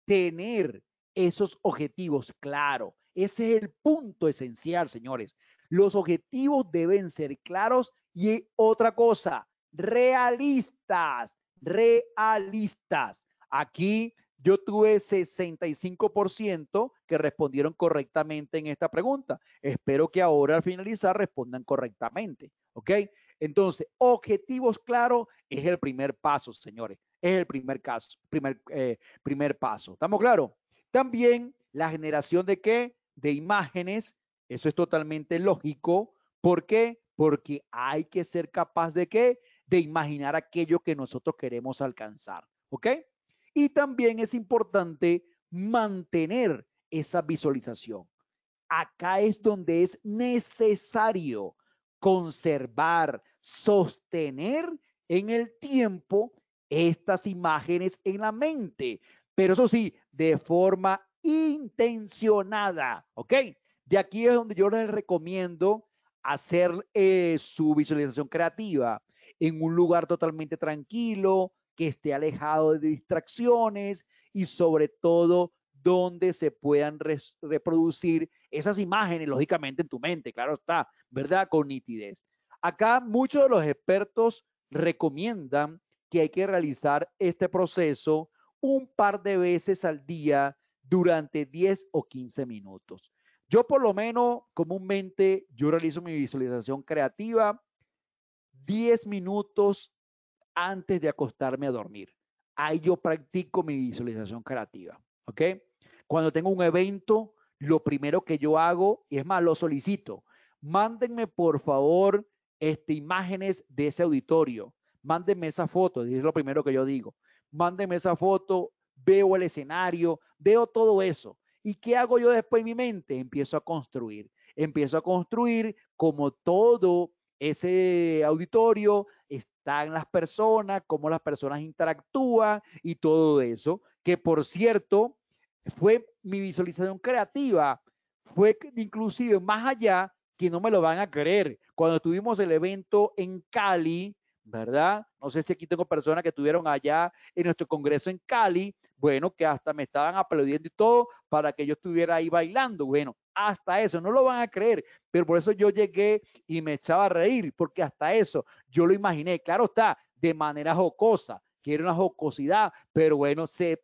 [SPEAKER 4] tener esos objetivos claros. Ese es el punto esencial, señores. Los objetivos deben ser claros y otra cosa, realistas, realistas. Aquí yo tuve 65% que respondieron correctamente en esta pregunta. Espero que ahora al finalizar respondan correctamente, ¿ok? Entonces, objetivos claros es el primer paso, señores. Es el primer, caso, primer, eh, primer paso. ¿Estamos claros? También la generación de qué? De imágenes. Eso es totalmente lógico. ¿Por qué? Porque hay que ser capaz de qué? De imaginar aquello que nosotros queremos alcanzar. ¿Ok? Y también es importante mantener esa visualización. Acá es donde es necesario conservar, sostener en el tiempo estas imágenes en la mente, pero eso sí, de forma intencionada, ¿ok? De aquí es donde yo les recomiendo hacer eh, su visualización creativa en un lugar totalmente tranquilo, que esté alejado de distracciones y sobre todo donde se puedan reproducir esas imágenes, lógicamente, en tu mente, claro está, ¿verdad? Con nitidez. Acá muchos de los expertos recomiendan que hay que realizar este proceso un par de veces al día durante 10 o 15 minutos. Yo por lo menos comúnmente yo realizo mi visualización creativa 10 minutos antes de acostarme a dormir. Ahí yo practico mi visualización creativa. ¿Ok? Cuando tengo un evento, lo primero que yo hago, y es más, lo solicito, mándenme por favor este, imágenes de ese auditorio, mándenme esa foto, es lo primero que yo digo, mándenme esa foto, veo el escenario, veo todo eso. ¿Y qué hago yo después en mi mente? Empiezo a construir, empiezo a construir como todo ese auditorio, están las personas, cómo las personas interactúan y todo eso, que por cierto, fue mi visualización creativa, fue inclusive más allá que no me lo van a creer. Cuando tuvimos el evento en Cali, ¿verdad? No sé si aquí tengo personas que estuvieron allá en nuestro congreso en Cali, bueno, que hasta me estaban aplaudiendo y todo para que yo estuviera ahí bailando. Bueno, hasta eso, no lo van a creer, pero por eso yo llegué y me echaba a reír, porque hasta eso yo lo imaginé, claro está, de manera jocosa, que era una jocosidad, pero bueno, se,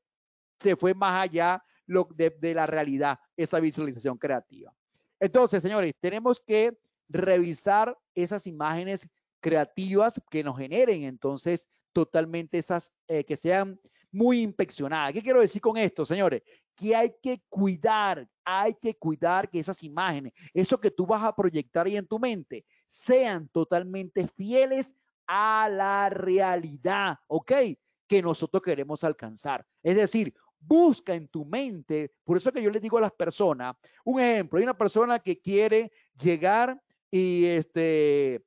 [SPEAKER 4] se fue más allá lo, de, la realidad, esa visualización creativa. Entonces, señores, tenemos que revisar esas imágenes creativas que nos generen entonces totalmente esas, eh, que sean muy inspeccionada. ¿Qué quiero decir con esto, señores? Que hay que cuidar, hay que cuidar que esas imágenes, eso que tú vas a proyectar ahí en tu mente, sean totalmente fieles a la realidad, ¿ok? Que nosotros queremos alcanzar. Es decir, busca en tu mente, por eso que yo les digo a las personas, un ejemplo, hay una persona que quiere llegar y este,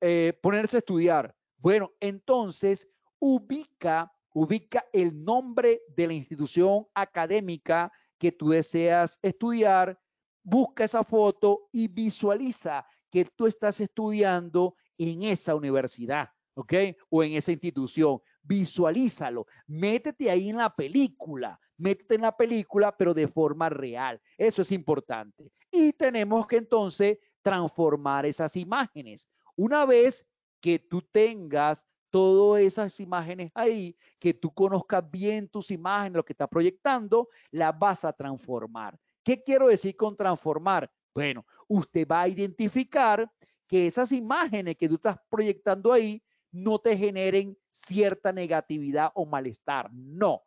[SPEAKER 4] eh, ponerse a estudiar. Bueno, entonces ubica ubica el nombre de la institución académica que tú deseas estudiar, busca esa foto y visualiza que tú estás estudiando en esa universidad, ¿ok? O en esa institución. Visualízalo, métete ahí en la película, métete en la película, pero de forma real. Eso es importante. Y tenemos que entonces transformar esas imágenes. Una vez que tú tengas todas esas imágenes ahí, que tú conozcas bien tus imágenes, lo que estás proyectando, las vas a transformar. ¿Qué quiero decir con transformar? Bueno, usted va a identificar que esas imágenes que tú estás proyectando ahí no te generen cierta negatividad o malestar. No,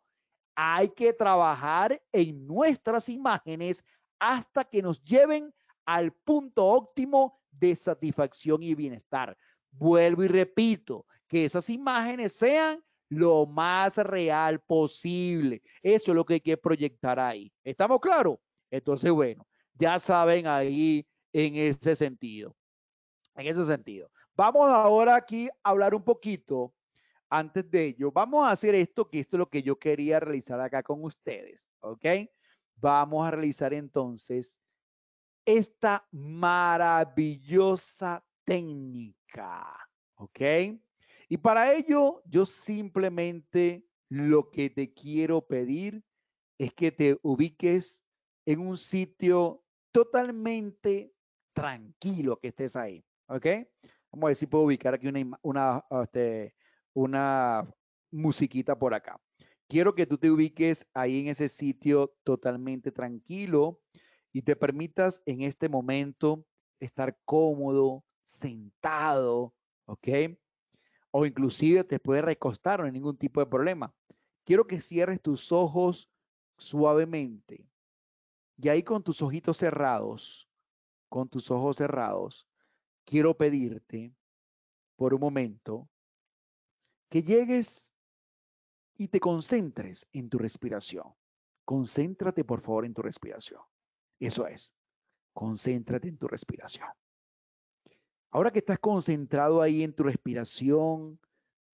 [SPEAKER 4] hay que trabajar en nuestras imágenes hasta que nos lleven al punto óptimo de satisfacción y bienestar. Vuelvo y repito, que esas imágenes sean lo más real posible. Eso es lo que hay que proyectar ahí. ¿Estamos claros? Entonces, bueno, ya saben ahí en ese sentido. En ese sentido. Vamos ahora aquí a hablar un poquito, antes de ello, vamos a hacer esto, que esto es lo que yo quería realizar acá con ustedes, ¿ok? Vamos a realizar entonces esta maravillosa técnica, ¿ok? Y para ello, yo simplemente lo que te quiero pedir es que te ubiques en un sitio totalmente tranquilo que estés ahí, ¿ok? Vamos a ver si puedo ubicar aquí una, este, una musiquita por acá. Quiero que tú te ubiques ahí en ese sitio totalmente tranquilo y te permitas en este momento estar cómodo, sentado, ¿ok? o inclusive te puede recostar, no ningún tipo de problema. Quiero que cierres tus ojos suavemente y ahí con tus ojitos cerrados, con tus ojos cerrados, quiero pedirte por un momento que llegues y te concentres en tu respiración. Concéntrate, por favor, en tu respiración. Eso es. Concéntrate en tu respiración. Ahora que estás concentrado ahí en tu respiración,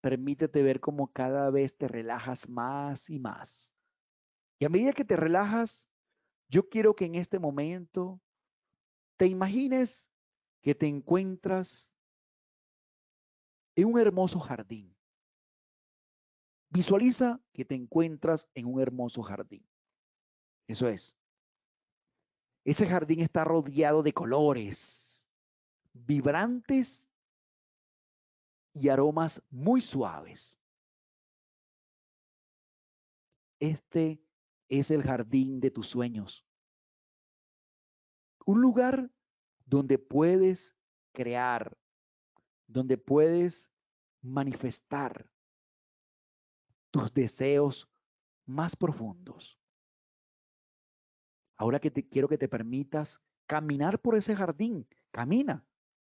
[SPEAKER 4] permítete ver cómo cada vez te relajas más y más. Y a medida que te relajas, yo quiero que en este
[SPEAKER 3] momento te imagines que te encuentras en un hermoso jardín. Visualiza que te encuentras en un hermoso jardín. Eso es. Ese jardín está rodeado de colores, vibrantes y aromas muy suaves. Este es el jardín de tus sueños. Un lugar donde puedes crear, donde puedes manifestar tus deseos más profundos. Ahora que quiero que te
[SPEAKER 4] permitas caminar por ese jardín, camina.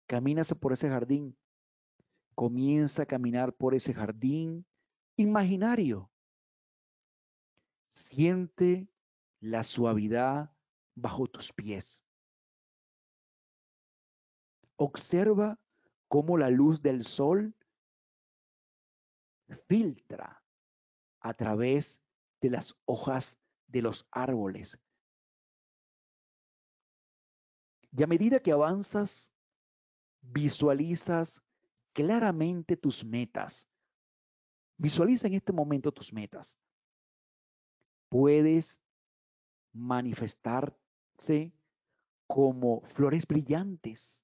[SPEAKER 4] Caminas por ese jardín.
[SPEAKER 3] Comienza a caminar por ese jardín imaginario. Siente la suavidad bajo tus pies. Observa cómo la luz del sol filtra a través de las hojas de los árboles. Y a medida que avanzas visualizas claramente tus metas. Visualiza en este momento tus metas. Puedes manifestarse como flores brillantes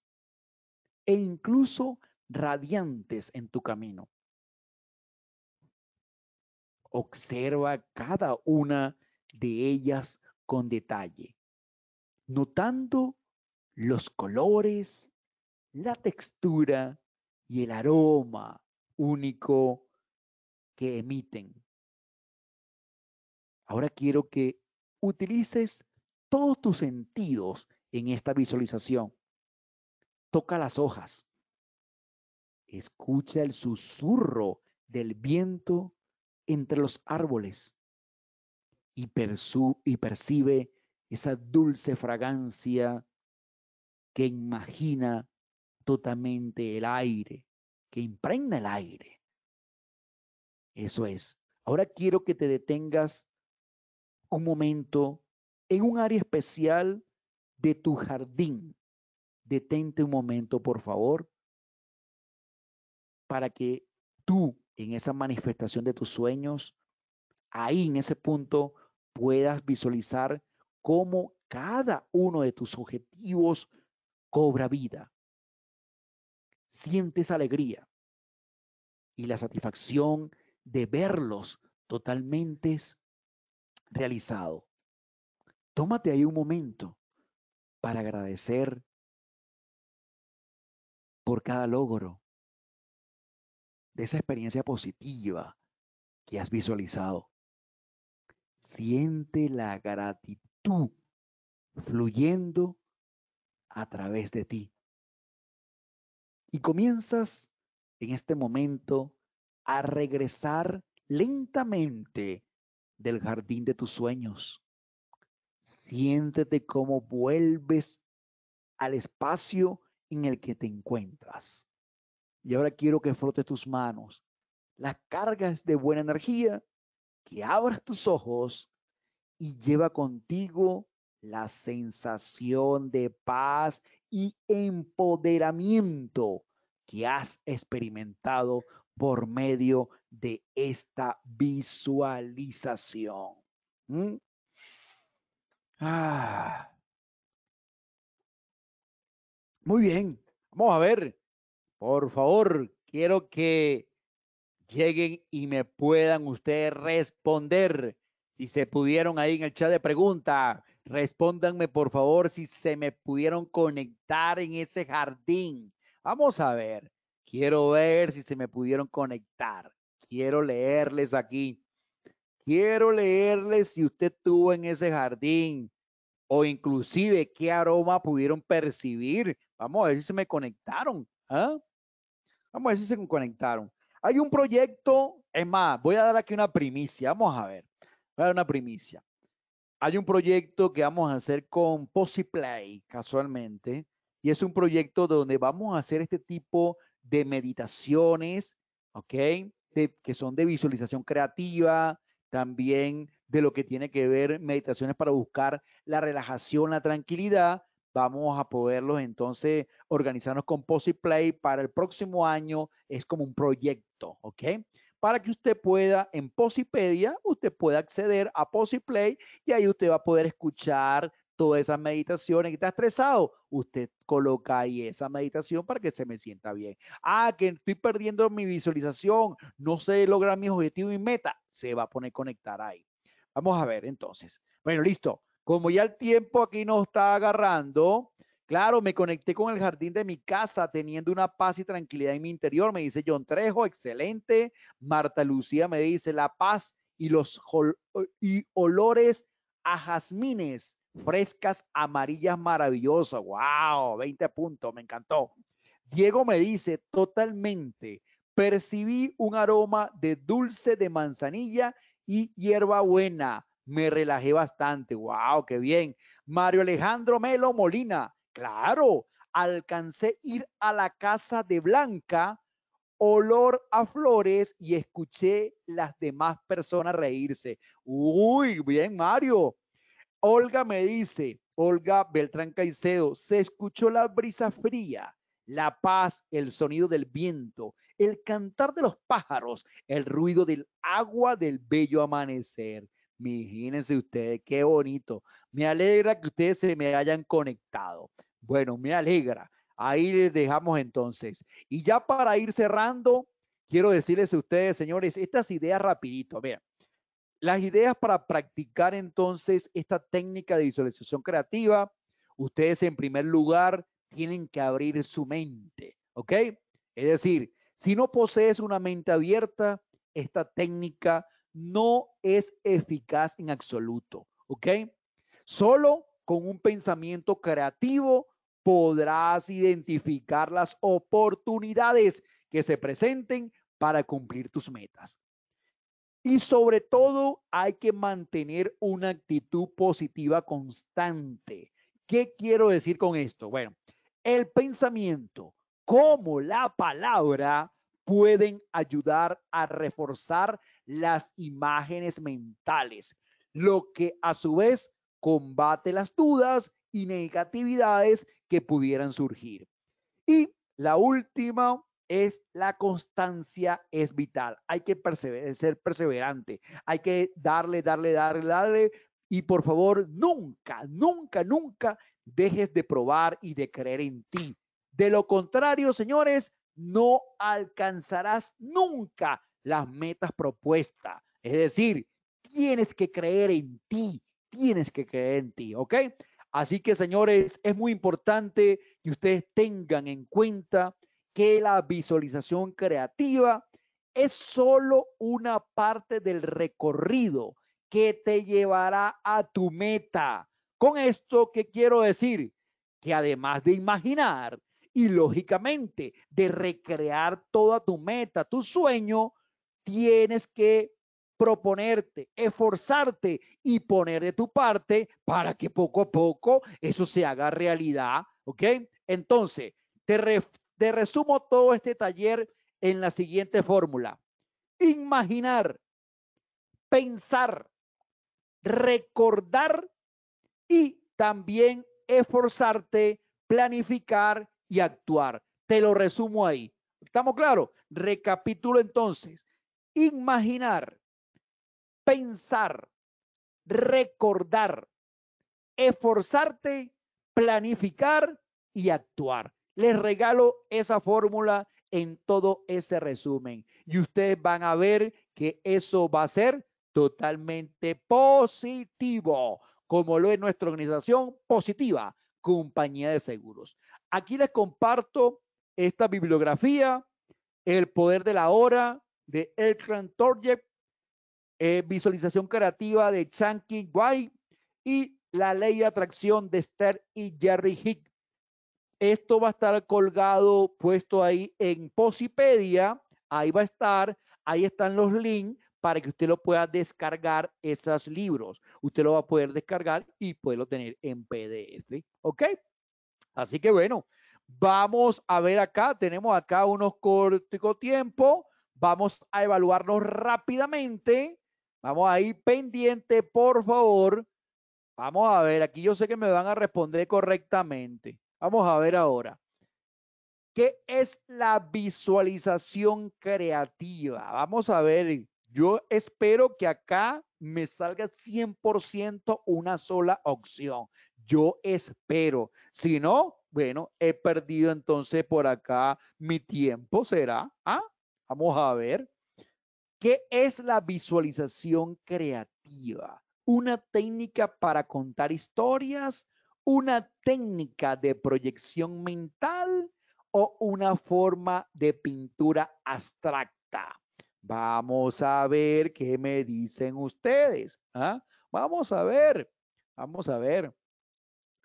[SPEAKER 3] e incluso radiantes en tu camino. Observa cada una de ellas con detalle,
[SPEAKER 4] notando los colores, la textura
[SPEAKER 3] y el aroma único que emiten. Ahora quiero que utilices todos tus sentidos en esta visualización. Toca las hojas.
[SPEAKER 4] Escucha el susurro del viento entre los árboles y, y percibe esa dulce
[SPEAKER 3] fragancia que imagina totalmente el aire, que impregna el aire. Eso es. Ahora quiero que
[SPEAKER 4] te detengas un momento en un área especial
[SPEAKER 3] de tu jardín. Detente un momento, por favor, para que tú en esa manifestación de tus sueños,
[SPEAKER 4] ahí en ese punto puedas visualizar cómo cada uno
[SPEAKER 3] de tus objetivos cobra vida sientes alegría y la satisfacción de verlos totalmente realizado. Tómate ahí un momento para agradecer por cada logro de esa experiencia positiva que has visualizado. Siente la gratitud fluyendo a través de ti. Y comienzas
[SPEAKER 4] en este momento a regresar lentamente del jardín de tus sueños. Siéntete como vuelves al espacio en el que te encuentras. Y ahora quiero que frotes tus manos, las cargas de buena energía, que abras tus ojos y lleva contigo la sensación de paz y empoderamiento que has experimentado por medio de esta visualización.
[SPEAKER 3] Ah. Muy bien, vamos a ver. Por favor,
[SPEAKER 4] quiero que lleguen y me puedan ustedes responder. Si se pudieron ahí en el chat de preguntas, Respóndanme, por favor, si se me pudieron conectar en ese jardín. Vamos a ver. Quiero ver si se me pudieron conectar. Quiero leerles aquí. Quiero leerles si usted estuvo en ese jardín o inclusive qué aroma pudieron percibir. Vamos a ver si se me conectaron. ¿ah? Vamos a ver si se me conectaron. Hay un proyecto, es más, voy a dar aquí una primicia. Vamos a ver. Voy a dar una primicia hay un proyecto que vamos a hacer con Posiplay, casualmente, y es un proyecto donde vamos a hacer este tipo de meditaciones, ¿ok? que son de visualización creativa, también de lo que tiene que ver meditaciones para buscar la relajación, la tranquilidad. Vamos a poderlos entonces organizarnos con Posiplay para el próximo año. Es como un proyecto, ¿ok? para que usted pueda en Posipedia, usted pueda acceder a Posiplay y ahí usted va a poder escuchar todas esas meditaciones que está estresado, usted coloca ahí esa meditación para que se me sienta bien. Ah, que estoy perdiendo mi visualización, no sé lograr mis objetivos y meta, se va a poner conectar ahí. Vamos a ver entonces. Bueno, listo. Como ya el tiempo aquí nos está agarrando, Claro, me conecté con el jardín de mi casa teniendo una paz y tranquilidad en mi interior, me dice John Trejo, excelente. Marta Lucía me dice la paz y los y olores a jazmines frescas, amarillas, maravillosas. ¡Wow! 20 puntos, me encantó. Diego me dice totalmente, percibí un aroma de dulce de manzanilla y hierbabuena. Me relajé bastante. ¡Wow! ¡Qué bien! Mario Alejandro Melo Molina Claro, alcancé ir a la casa de Blanca, olor a flores y escuché las demás personas reírse. Uy, bien, Mario. Olga me dice, Olga Beltrán Caicedo, se escuchó la brisa fría, la paz, el sonido del viento, el cantar de los pájaros, el ruido del agua del bello amanecer. Imagínense ustedes, qué bonito. Me alegra que ustedes se me hayan conectado. Bueno, me alegra. Ahí les dejamos entonces. Y ya para ir cerrando, quiero decirles a ustedes, señores, estas ideas rapidito. vean. las ideas para practicar entonces esta técnica de visualización creativa, ustedes en primer lugar tienen que abrir su mente, ¿ok? Es decir, si no posees una mente abierta, esta técnica no es eficaz en absoluto, ¿ok? Solo con un pensamiento creativo podrás identificar las oportunidades que se presenten para cumplir tus metas. Y sobre todo hay que mantener una actitud positiva constante. ¿Qué quiero decir con esto? Bueno, el pensamiento como la palabra pueden ayudar a reforzar las imágenes mentales, lo que a su vez combate las dudas y negatividades que pudieran surgir. Y la última es la constancia es vital. Hay que ser perseverante, hay que darle, darle, darle, darle. Y por favor, nunca, nunca, nunca dejes de probar y de creer en ti. De lo contrario, señores, no alcanzarás nunca las metas propuestas. Es decir, tienes que creer en ti, tienes que creer en ti, ¿ok? Así que señores, es muy importante que ustedes tengan en cuenta que la visualización creativa es solo una parte del recorrido que te llevará a tu meta. Con esto, ¿qué quiero decir? Que además de imaginar, y lógicamente de recrear toda tu meta, tu sueño, tienes que proponerte, esforzarte y poner de tu parte para que poco a poco eso se haga realidad, ¿ok? Entonces, te, te resumo todo este taller en la siguiente fórmula. Imaginar, pensar, recordar y también esforzarte, planificar y actuar. Te lo resumo ahí. ¿Estamos claros? Recapitulo entonces. Imaginar, pensar, recordar, esforzarte, planificar y actuar. Les regalo esa fórmula en todo ese resumen y ustedes van a ver que eso va a ser totalmente positivo, como lo es nuestra organización positiva compañía de seguros. Aquí les comparto esta bibliografía, El poder de la hora de Elkran Torjek, eh, visualización creativa de Chanky White y la ley de atracción de Esther y Jerry Hick. Esto va a estar colgado, puesto ahí en Posipedia. Ahí va a estar, ahí están los links para que usted lo pueda descargar esos libros. Usted lo va a poder descargar y poderlo tener en PDF. ¿Ok? Así que bueno, vamos a ver acá. Tenemos acá unos de tiempo. Vamos a evaluarnos rápidamente. Vamos a ir pendiente, por favor. Vamos a ver, aquí yo sé que me van a responder correctamente. Vamos a ver ahora. ¿Qué es la visualización creativa? Vamos a ver yo espero que acá me salga 100% una sola opción. Yo espero. Si no, bueno, he perdido entonces por acá mi tiempo, ¿será? ¿Ah? Vamos a ver. ¿Qué es la visualización creativa? Una técnica para contar historias, una técnica de proyección mental o una forma de pintura abstracta. Vamos a ver qué me dicen ustedes. ¿ah? Vamos a ver, vamos a ver.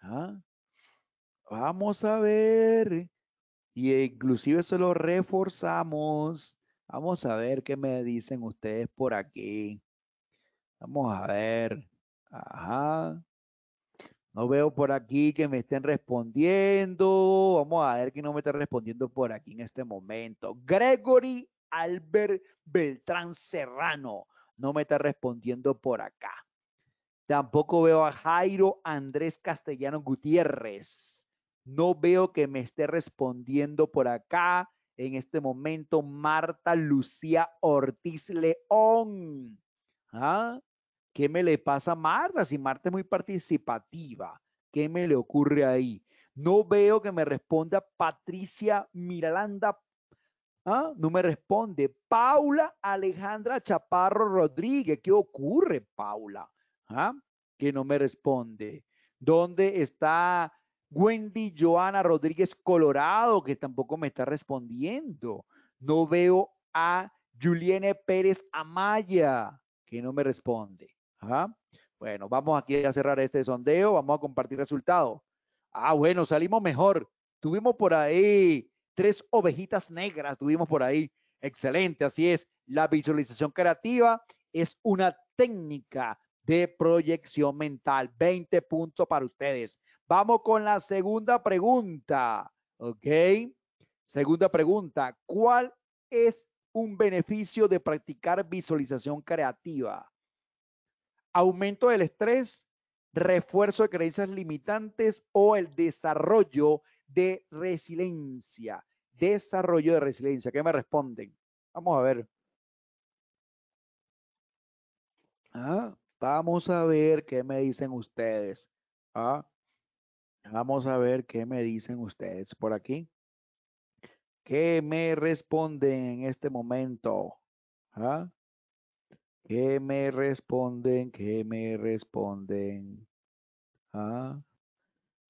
[SPEAKER 4] ¿ah? Vamos a ver. Y e, inclusive se lo reforzamos. Vamos a ver qué me dicen ustedes por aquí. Vamos a ver. Ajá. No veo por aquí que me estén respondiendo. Vamos a ver que no me está respondiendo por aquí en este momento. Gregory Albert Beltrán Serrano. No me está respondiendo por acá. Tampoco veo a Jairo Andrés Castellano Gutiérrez. No veo que me esté respondiendo por acá en este momento Marta Lucía Ortiz León. ¿Ah? ¿Qué me le pasa a Marta? Si Marta es muy participativa, ¿qué me le ocurre ahí? No veo que me responda Patricia Miralanda ¿Ah? No me responde. Paula Alejandra Chaparro Rodríguez. ¿Qué ocurre, Paula? ¿Ah? Que no me responde. ¿Dónde está Wendy Joana Rodríguez Colorado? Que tampoco me está respondiendo. No veo a Juliene Pérez Amaya, que no me responde. ¿Ah? Bueno, vamos aquí a cerrar este sondeo. Vamos a compartir resultados. Ah, bueno, salimos mejor. Tuvimos por ahí tres ovejitas negras tuvimos por ahí. Excelente, así es. La visualización creativa es una técnica de proyección mental. 20 puntos para ustedes. Vamos con la segunda pregunta. ¿Ok? Segunda pregunta. ¿Cuál es un beneficio de practicar visualización creativa? Aumento del estrés, refuerzo de creencias limitantes o el desarrollo de resiliencia, desarrollo de resiliencia. ¿Qué me responden? Vamos a ver. Ah, vamos a ver qué me dicen ustedes. Ah, vamos a ver qué me dicen ustedes por aquí. ¿Qué me responden en este momento? ¿Ah? ¿Qué me responden? ¿Qué me responden? Ah,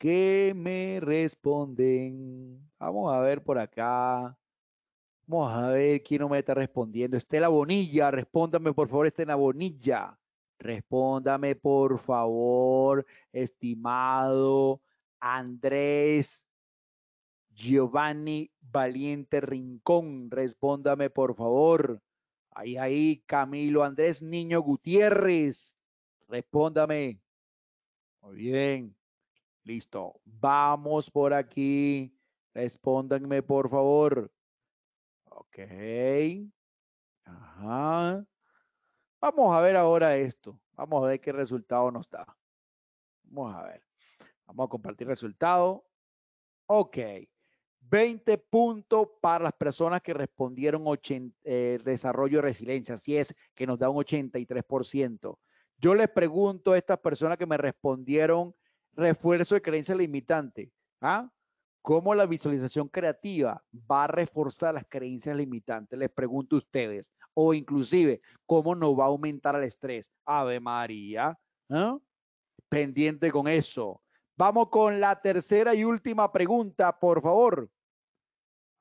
[SPEAKER 4] ¿Qué me responden. Vamos a ver por acá. Vamos a ver quién no me está respondiendo. Estela Bonilla, respóndame por favor, Estela Bonilla. Respóndame por favor, estimado Andrés Giovanni Valiente Rincón. Respóndame por favor. Ahí, ahí, Camilo Andrés Niño Gutiérrez. Respóndame. Muy bien. Listo. Vamos por aquí. Respóndanme, por favor. Ok. Ajá. Vamos a ver ahora esto. Vamos a ver qué resultado nos da. Vamos a ver. Vamos a compartir resultado. Ok. 20 puntos para las personas que respondieron eh, desarrollo y resiliencia. Así es, que nos da un 83%. Yo les pregunto a estas personas que me respondieron Refuerzo de creencia limitante. ¿Ah? ¿Cómo la visualización creativa va a reforzar las creencias limitantes? Les pregunto a ustedes. O inclusive, ¿cómo nos va a aumentar el estrés? Ave María. ¿ah? Pendiente con eso. Vamos con la tercera y última pregunta, por favor.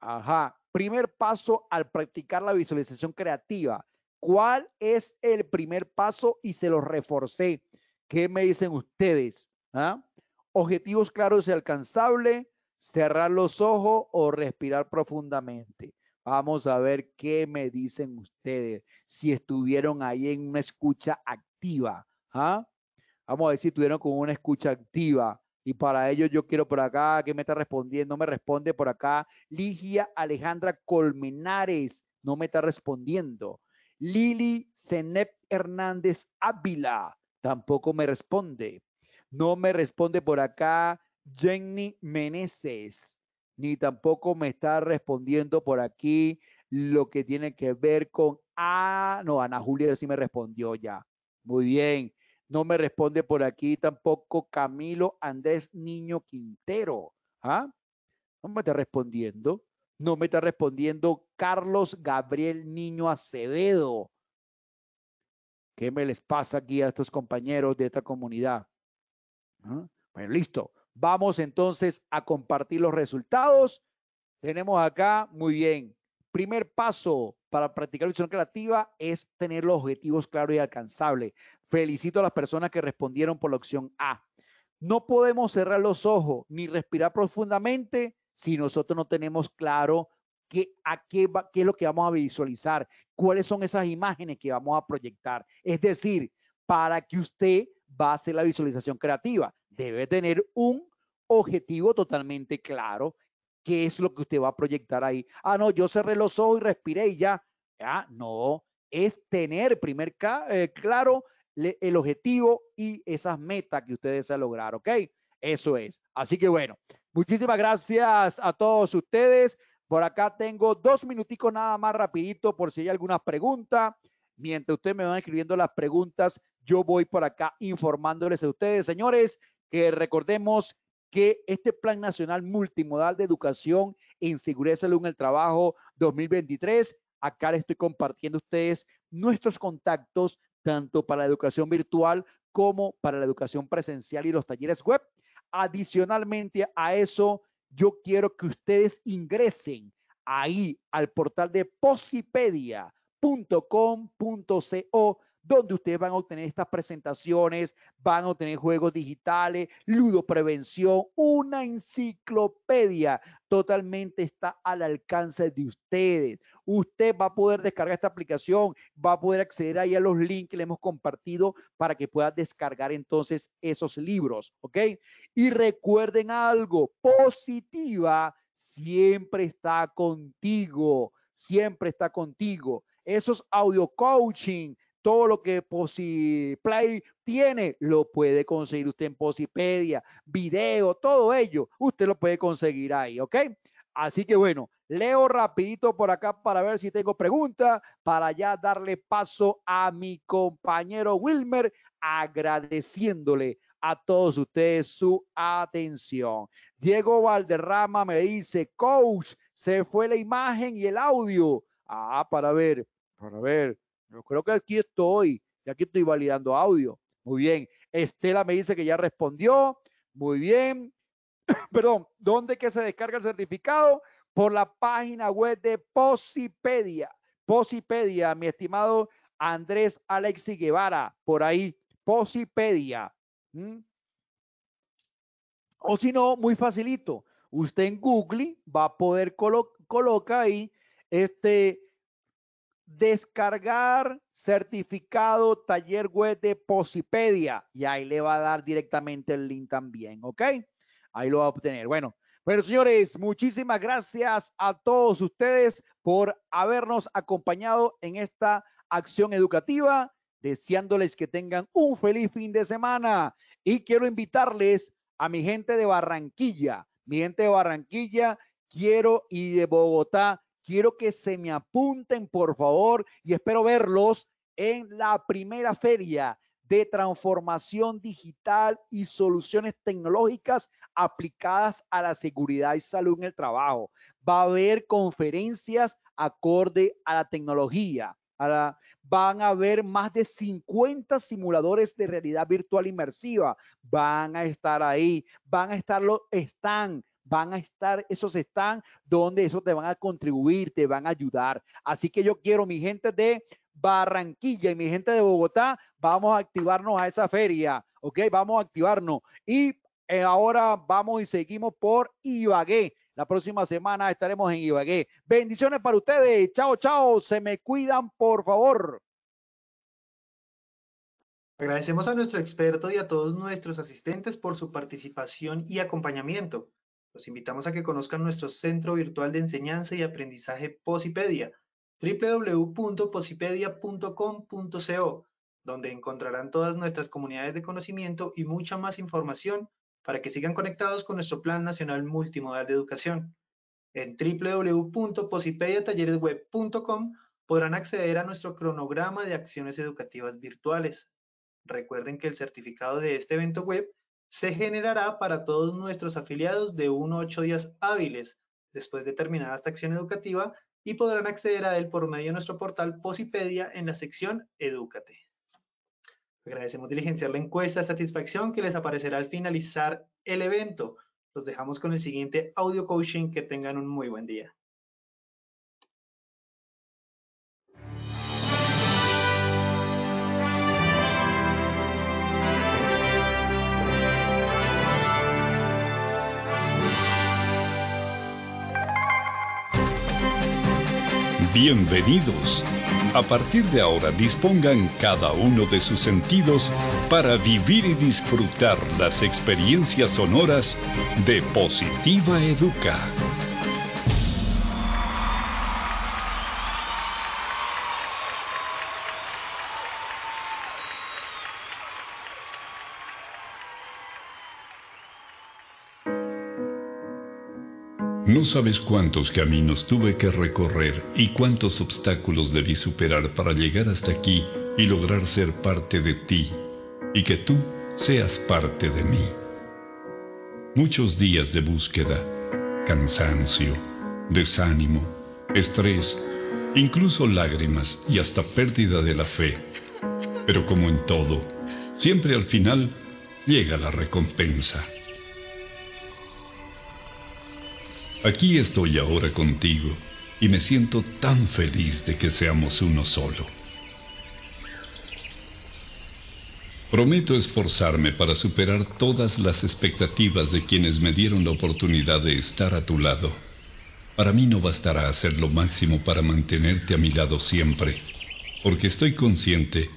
[SPEAKER 4] Ajá. Primer paso al practicar la visualización creativa. ¿Cuál es el primer paso? Y se lo reforcé. ¿Qué me dicen ustedes? ¿Ah? Objetivos claros y alcanzables, cerrar los ojos o respirar profundamente. Vamos a ver qué me dicen ustedes si estuvieron ahí en una escucha activa. ¿ah? Vamos a ver si estuvieron con una escucha activa. Y para ello yo quiero por acá, que me está respondiendo? Me responde por acá Ligia Alejandra Colmenares, no me está respondiendo. Lili Zenep Hernández Ávila, tampoco me responde. No me responde por acá Jenny Meneses, ni tampoco me está respondiendo por aquí lo que tiene que ver con Ah, no, Ana Julia sí me respondió ya. Muy bien. No me responde por aquí tampoco Camilo Andrés Niño Quintero. ¿Ah? No me está respondiendo. No me está respondiendo Carlos Gabriel Niño Acevedo. ¿Qué me les pasa aquí a estos compañeros de esta comunidad? Bueno, listo. Vamos entonces a compartir los resultados. Tenemos acá, muy bien, primer paso para practicar visión creativa es tener los objetivos claros y alcanzables. Felicito a las personas que respondieron por la opción A. No podemos cerrar los ojos ni respirar profundamente si nosotros no tenemos claro qué, qué es lo que vamos a visualizar, cuáles son esas imágenes que vamos a proyectar. Es decir, para que usted va a ser la visualización creativa. Debe tener un objetivo totalmente claro, qué es lo que usted va a proyectar ahí. Ah, no, yo cerré los ojos y respiré y ya. Ah, no, es tener primer eh, claro el objetivo y esas metas que usted desea lograr, ¿ok? Eso es. Así que bueno, muchísimas gracias a todos ustedes. Por acá tengo dos minuticos nada más rapidito por si hay alguna pregunta. Mientras ustedes me van escribiendo las preguntas, yo voy por acá informándoles a ustedes, señores, que recordemos que este Plan Nacional Multimodal de Educación en Seguridad Salud en el Trabajo 2023, acá les estoy compartiendo a ustedes nuestros contactos tanto para la educación virtual como para la educación presencial y los talleres web. Adicionalmente a eso, yo quiero que ustedes ingresen ahí al portal de posipedia.com.co donde ustedes van a obtener estas presentaciones, van a obtener juegos digitales, ludoprevención, una enciclopedia totalmente está al alcance de ustedes. Usted va a poder descargar esta aplicación, va a poder acceder ahí a los links que le hemos compartido para que pueda descargar entonces esos libros, ¿ok? Y recuerden algo, positiva siempre está contigo, siempre está contigo. Esos audio coaching todo lo que PosiPlay tiene, lo puede conseguir usted en Posipedia, video, todo ello, usted lo puede conseguir ahí, ¿ok? Así que bueno, leo rapidito por acá para ver si tengo preguntas, para ya darle paso a mi compañero Wilmer, agradeciéndole a todos ustedes su atención. Diego Valderrama me dice, coach, se fue la imagen y el audio. Ah, para ver, para ver, yo creo que aquí estoy, y aquí estoy validando audio. Muy bien. Estela me dice que ya respondió. Muy bien. Perdón, ¿dónde que se descarga el certificado? Por la página web de Posipedia. Posipedia, mi estimado Andrés Alexi Guevara, por ahí. Posipedia. O si no, muy facilito. Usted en Google va a poder colocar coloca ahí este descargar certificado taller web de Posipedia y ahí le va a dar directamente el link también, ¿ok? Ahí lo va a obtener. Bueno, pues señores, muchísimas gracias a todos ustedes por habernos acompañado en esta acción educativa, deseándoles que tengan un feliz fin de semana y quiero invitarles a mi gente de Barranquilla, mi gente de Barranquilla, quiero y de Bogotá quiero que se me apunten, por favor, y espero verlos en la primera feria de transformación digital y soluciones tecnológicas aplicadas a la seguridad y salud en el trabajo. Va a haber conferencias acorde a la tecnología. van a haber más de 50 simuladores de realidad virtual inmersiva. Van a estar ahí, van a estar los, están van a estar, esos están donde esos te van a contribuir, te van a ayudar. Así que yo quiero mi gente de Barranquilla y mi gente de Bogotá, vamos a activarnos a esa feria, ¿ok? Vamos a activarnos. Y eh, ahora vamos y seguimos por Ibagué. La próxima semana estaremos en Ibagué. Bendiciones para ustedes. Chao, chao. Se me cuidan, por favor.
[SPEAKER 2] Agradecemos a nuestro experto y a todos nuestros asistentes por su participación y acompañamiento. Los invitamos a que conozcan nuestro Centro Virtual de Enseñanza y Aprendizaje Posipedia, www.posipedia.com.co, donde encontrarán todas nuestras comunidades de conocimiento y mucha más información para que sigan conectados con nuestro Plan Nacional Multimodal de Educación. En www.posipediatalleresweb.com podrán acceder a nuestro cronograma de acciones educativas virtuales. Recuerden que el certificado de este evento web se generará para todos nuestros afiliados de 1 a 8 días hábiles después de terminada esta acción educativa y podrán acceder a él por medio de nuestro portal Posipedia en la sección Edúcate. Agradecemos diligenciar la encuesta de satisfacción que les aparecerá al finalizar el evento. Los dejamos con el siguiente audio coaching. Que tengan un muy buen día.
[SPEAKER 5] Bienvenidos. A partir de ahora dispongan cada uno de sus sentidos para vivir y disfrutar las experiencias sonoras de Positiva Educa. No sabes cuántos caminos tuve que recorrer y cuántos obstáculos debí superar para llegar hasta aquí y lograr ser parte de ti, y que tú seas parte de mí. Muchos días de búsqueda, cansancio, desánimo, estrés, incluso lágrimas y hasta pérdida de la fe. Pero como en todo, siempre al final llega la recompensa. Aquí estoy ahora contigo y me siento tan feliz de que seamos uno solo. Prometo esforzarme para superar todas las expectativas de quienes me dieron la oportunidad de estar a tu lado. Para mí no bastará hacer lo máximo para mantenerte a mi lado siempre, porque estoy consciente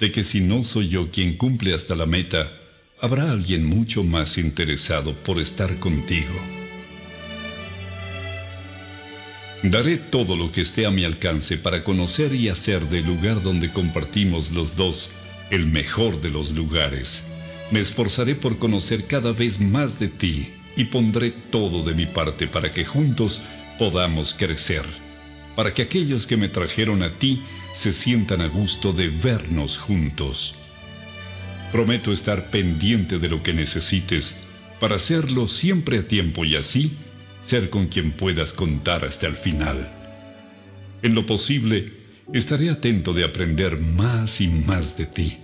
[SPEAKER 5] de que si no soy yo quien cumple hasta la meta, habrá alguien mucho más interesado por estar contigo. Daré todo lo que esté a mi alcance para conocer y hacer del lugar donde compartimos los dos el mejor de los lugares. Me esforzaré por conocer cada vez más de ti y pondré todo de mi parte para que juntos podamos crecer, para que aquellos que me trajeron a ti se sientan a gusto de vernos juntos. Prometo estar pendiente de lo que necesites para hacerlo siempre a tiempo y así ser con quien puedas contar hasta el final. En lo posible, estaré atento de aprender más y más de ti.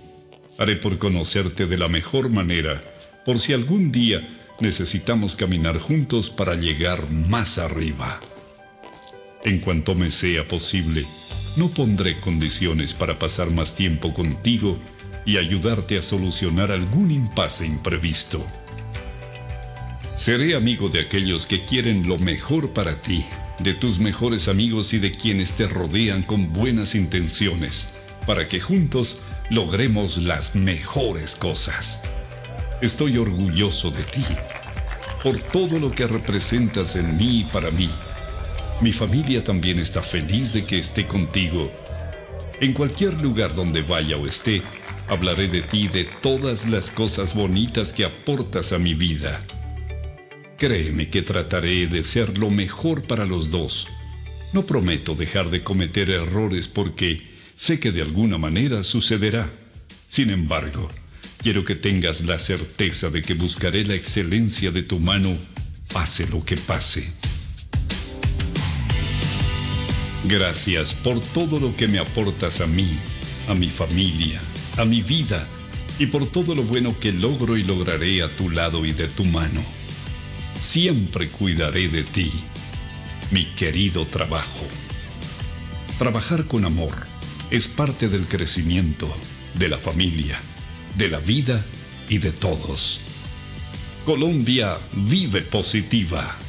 [SPEAKER 5] Haré por conocerte de la mejor manera, por si algún día necesitamos caminar juntos para llegar más arriba. En cuanto me sea posible, no pondré condiciones para pasar más tiempo contigo y ayudarte a solucionar algún impasse imprevisto. Seré amigo de aquellos que quieren lo mejor para ti, de tus mejores amigos y de quienes te rodean con buenas intenciones, para que juntos logremos las mejores cosas. Estoy orgulloso de ti, por todo lo que representas en mí y para mí. Mi familia también está feliz de que esté contigo. En cualquier lugar donde vaya o esté, hablaré de ti y de todas las cosas bonitas que aportas a mi vida. Créeme que trataré de ser lo mejor para los dos. No prometo dejar de cometer errores porque sé que de alguna manera sucederá. Sin embargo, quiero que tengas la certeza de que buscaré la excelencia de tu mano, pase lo que pase. Gracias por todo lo que me aportas a mí, a mi familia, a mi vida y por todo lo bueno que logro y lograré a tu lado y de tu mano siempre cuidaré de ti, mi querido trabajo. Trabajar con amor es parte del crecimiento, de la familia, de la vida y de todos. Colombia vive positiva.